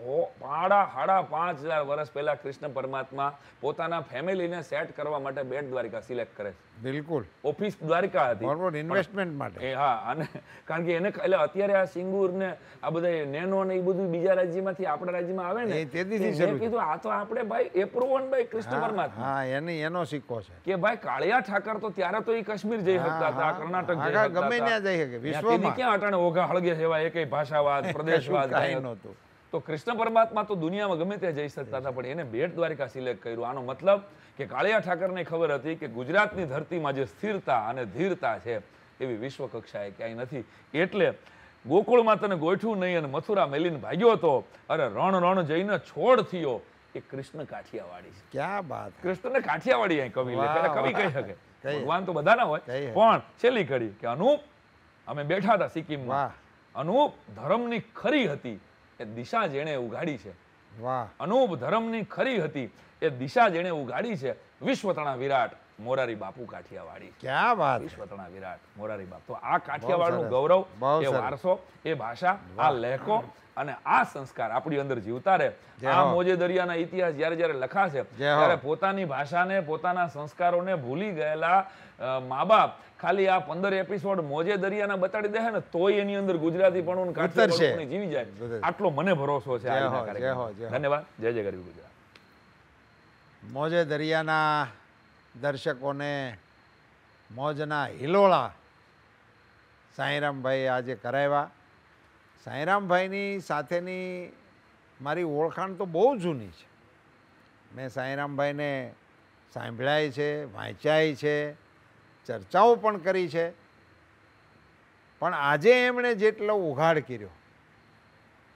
સાડા સાડા પાંચ હજાર વર્ષ પહેલા કૃષ્ણ પરમાત્મા પોતાના ફેમિલીને સેટ કરવા માટે બેટ દ્વારિકા સિલેક્ટ કરે છે બિલકુલ ઓફિસ દ્વારિકા હતી બરોબર ઇન્વેસ્ટમેન્ટ માટે હા અને [laughs] કારણ કે એને એટલે અત્યારે આ સિંગુર ને આ બધા નેનો ને એ બધું બીજા રાજ્યમાંથી આપણા રાજ્યમાં આવે ને તેથી કીધું આ તો આપણે ભાઈ એપ્રુવન ભાઈ કૃષ્ણ પરમાત્મા હા એની એનો સિક્કો છે કે ભાઈ કાળિયા ઠાકર તો ત્યારે તો એ કાશ્મીર જઈ શકતા હતા કર્ણાટક જઈ ગમે ત્યાં જઈ શકે વિશ્વમાં ક્યાં અટાણે ઓઘા હળગે સેવા એકેય ભાષાવાદ [laughs] પ્રદેશવાદ કાંઈ નહોતું તો કૃષ્ણ પરમાત્મા તો દુનિયામાં ગમે ત્યાં જઈ શકતા હતા પણ એને બેટ દ્વારિકા સિલેક્ટ કર્યું આનો મતલબ કે કાળિયા ઠાકરને ખબર હતી કે ગુજરાતની ધરતીમાં જે સ્થિરતા અને ધીરતા છે એવી વિશ્વ ક્યાંય નથી એટલે ગોકુળમાં તને ગોઠવું નહીં અને મથુરા મેલીને ભાગ્યો હતો અરે રણ રણ જઈને છોડ થયો એ કૃષ્ણ કાઠિયાવાડી છે ક્યાં વાત કૃષ્ણને કાઠિયાવાડી અહીં કવિ લે કવિ કહી શકે ભગવાન તો બધાના હોય પણ છેલ્લી કડી કે અનુપ અમે બેઠા હતા સિક્કિમમાં અનુપ ધર્મની ખરી હતી એ દિશા જેણે ઉઘાડી છે વાહ અનોપ ધર્મની ખરી હતી એ દિશા જેણે ઉઘાડી છે વિશ્વતણા વિરાટ મોરારી બાપુ કાઠિયાવાડી ક્યાં વાત વિશ્વતણા વિરાટ મોરારી બાપુ તો આ કાઠિયાવાડનું ગૌરવ એ વારસો એ ભાષા આ લહેકો અને આ સંસ્કાર આપણી અંદર જીવતા રહે આ મોજે દરિયાના ઇતિહાસ જ્યારે જ્યારે લખાશે ત્યારે પોતાની ભાષાને પોતાના સંસ્કારોને ભૂલી ગયેલા મા બાપ ખાલી આ પંદર એપિસોડ મોજે દરિયાના બતાડી દે ને તોય એની અંદર ગુજરાતી પણ જીવી જાય આટલો મને ભરોસો છે ધન્યવાદ જય જય ગરવી ગુજરાત મોજે દરિયાના દર્શકોને મોજના હિલોળા સાંઈરામભાઈ આજે કરાવ્યા સાંઈરામભાઈની સાથેની મારી ઓળખાણ તો બહુ જૂની છે મેં સાંઈરામભાઈને સાંભળાય છે વાંચાય છે ચર્ચાઓ પણ કરી છે પણ આજે એમણે જેટલો ઉઘાડ કર્યો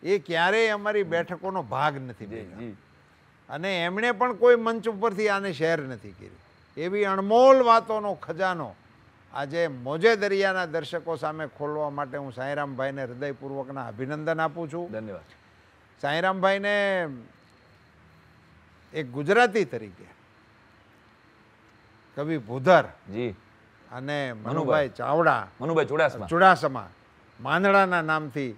એ ક્યારેય અમારી બેઠકોનો ભાગ નથી બન્યો અને એમણે પણ કોઈ મંચ ઉપરથી આને શેર નથી કર્યું એવી અણમોલ વાતોનો ખજાનો આજે મોજે દરિયાના દર્શકો સામે ખોલવા માટે હું સાંઈરામભાઈને હૃદયપૂર્વકના અભિનંદન આપું છું ધન્યવાદ સાંઈરામભાઈને એક ગુજરાતી તરીકે કવિ ભૂધર જી અને મનુભાઈ ચાવડા મનુભાઈ ચુડાસમા ચુડાસમા માંદડાના નામથી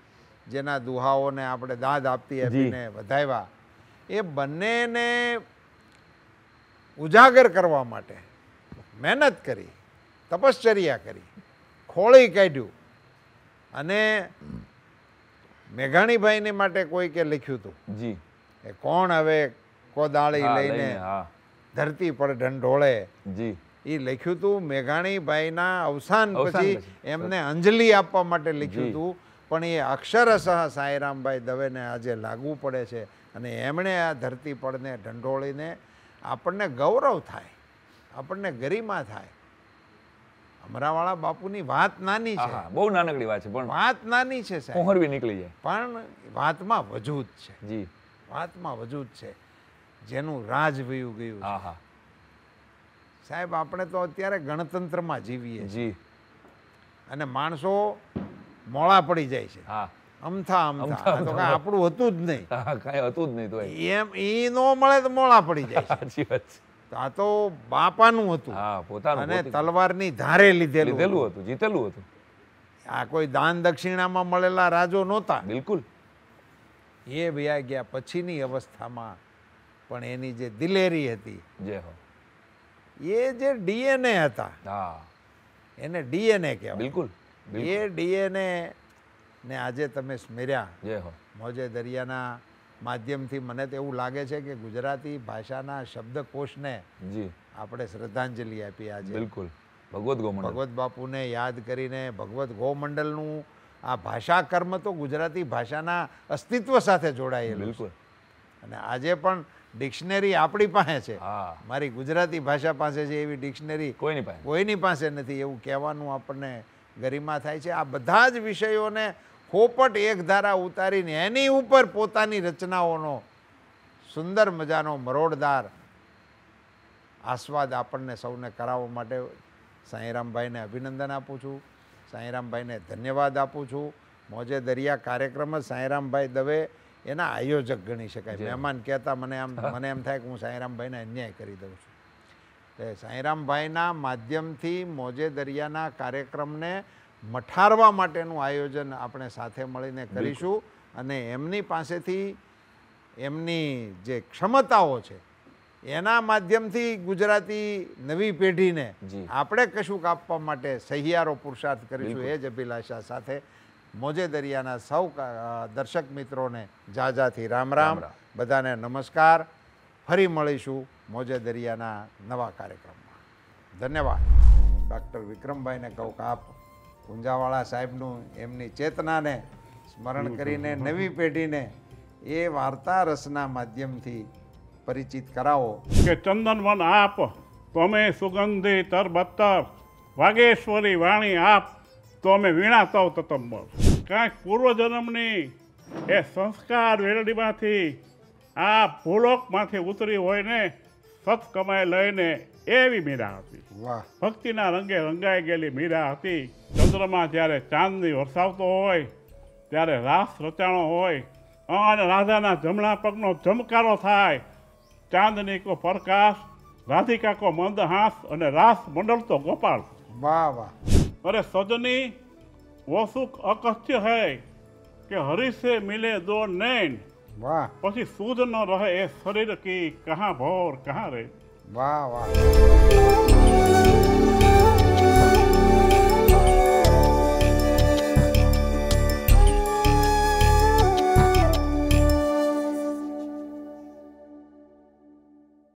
જેના દુહાઓને આપણે દાદ આપતી આપીને વધાવ્યા એ બંનેને ઉજાગર કરવા માટે મહેનત કરી તપશ્ચર્યા કરી ખોળી કાઢ્યું અને મેઘાણીભાઈને માટે કોઈ કે લખ્યું હતું જી એ કોણ હવે કોદાળી લઈને ધરતી પર ઢંઢોળે જી એ લખ્યું હતું મેઘાણીભાઈના અવસાન પછી એમને અંજલિ આપવા માટે લખ્યું હતું પણ એ અક્ષરશઃ સાંઈરામભાઈ દવેને આજે લાગુ પડે છે અને એમણે આ ધરતી પડને ઢંઢોળીને આપણને ગૌરવ થાય આપણને ગરિમા થાય અમરાવાળા બાપુની વાત નાની છે બહુ નાનકડી વાત છે પણ વાત નાની છે સાહેબ નીકળી જાય પણ વાતમાં વજૂદ છે જી વાતમાં વજૂદ છે જેનું રાજ વયું ગયું આહા સાહેબ આપણે તો અત્યારે ગણતંત્રમાં જીવીએ જી અને માણસો મોળા પડી જાય છે અમથા અમથા આપણું હતું જ નહીં કઈ હતું જ નહીં તો એમ એ ન મળે તો મોળા પડી જાય સાચી વાત આ તો બાપાનું હતું હા પોતાનું અને તલવારની ધારે લીધેલું લીધેલું હતું જીતેલું હતું આ કોઈ દાન દક્ષિણામાં મળેલા રાજો નહોતા બિલકુલ એ વ્યા ગયા પછીની અવસ્થામાં પણ એની જે દિલેરી હતી જે હો એ જે ડીએનએ હતા હા એને ડીએનએ કહેવાય બિલકુલ એ ડીએનએ ને આજે તમે સ્મેર્યા મોજે દરિયાના માધ્યમથી મને તો એવું લાગે છે કે ગુજરાતી ભાષાના શબ્દકોશને જી આપણે શ્રદ્ધાંજલિ આપી આજે બિલકુલ ભગવત ગોમંડળ ભગવત બાપુને યાદ કરીને ભગવત ગોમંડળનું આ ભાષા કર્મ તો ગુજરાતી ભાષાના અસ્તિત્વ સાથે જોડાયેલું બિલકુલ અને આજે પણ ડિક્શનરી આપણી પાસે છે મારી ગુજરાતી ભાષા પાસે છે એવી ડિક્શનરી કોઈની પાસે કોઈની પાસે નથી એવું કહેવાનું આપણને ગરિમા થાય છે આ બધા જ વિષયોને ખોપટ એક ધારા ઉતારીને એની ઉપર પોતાની રચનાઓનો સુંદર મજાનો મરોડદાર આસ્વાદ આપણને સૌને કરાવવા માટે સાંઈરામભાઈને અભિનંદન આપું છું સાંઈરામભાઈને ધન્યવાદ આપું છું મોજે દરિયા કાર્યક્રમ જ સાંઈરામભાઈ દવે એના આયોજક ગણી શકાય મહેમાન કહેતા મને આમ મને એમ થાય કે હું સાંઈરામભાઈને અન્યાય કરી દઉં છું તે સાંઈરામભાઈના માધ્યમથી મોજે દરિયાના કાર્યક્રમને મઠારવા માટેનું આયોજન આપણે સાથે મળીને કરીશું અને એમની પાસેથી એમની જે ક્ષમતાઓ છે એના માધ્યમથી ગુજરાતી નવી પેઢીને આપણે કશુંક આપવા માટે સહિયારો પુરુષાર્થ કરીશું એ જ અભિલાષા સાથે મોજે દરિયાના સૌ દર્શક મિત્રોને જાજાથી રામ રામ બધાને નમસ્કાર ફરી મળીશું મોજે દરિયાના નવા કાર્યક્રમમાં ધન્યવાદ ડૉક્ટર વિક્રમભાઈને કહું કે આપ પૂંજાવાળા સાહેબનું એમની ચેતનાને સ્મરણ કરીને નવી પેઢીને એ વાર્તા રસના માધ્યમથી પરિચિત કરાવો કે ચંદનવન આપ તમે સુગંધી તરબત્તર વાગેશ્વરી વાણી આપ તો અમે વીણા સૌ તતંબર કાંઈક પૂર્વજન્મની એ સંસ્કાર વેરડીમાંથી આ ભૂલોકમાંથી ઉતરી હોય ને સત્કમાય લઈને એવી મીરા હતી ભક્તિના રંગે રંગાઈ ગયેલી મીરા હતી ચંદ્રમાં જ્યારે ચાંદની વરસાવતો હોય ત્યારે રાસ રચાણો હોય અને રાધાના જમણા પગનો ઝમકારો થાય ચાંદની કો પ્રકાશ રાધિકા કો મંદહાસ અને રાસ મંડળ તો ગોપાલ વાહ વાહ અરે સજની वो सुख अकस्य है कि हरि से मिले दो नैन वाह पछी सूद न रहे शरीर की कहाँ भोर कहाँ रे वाह वाह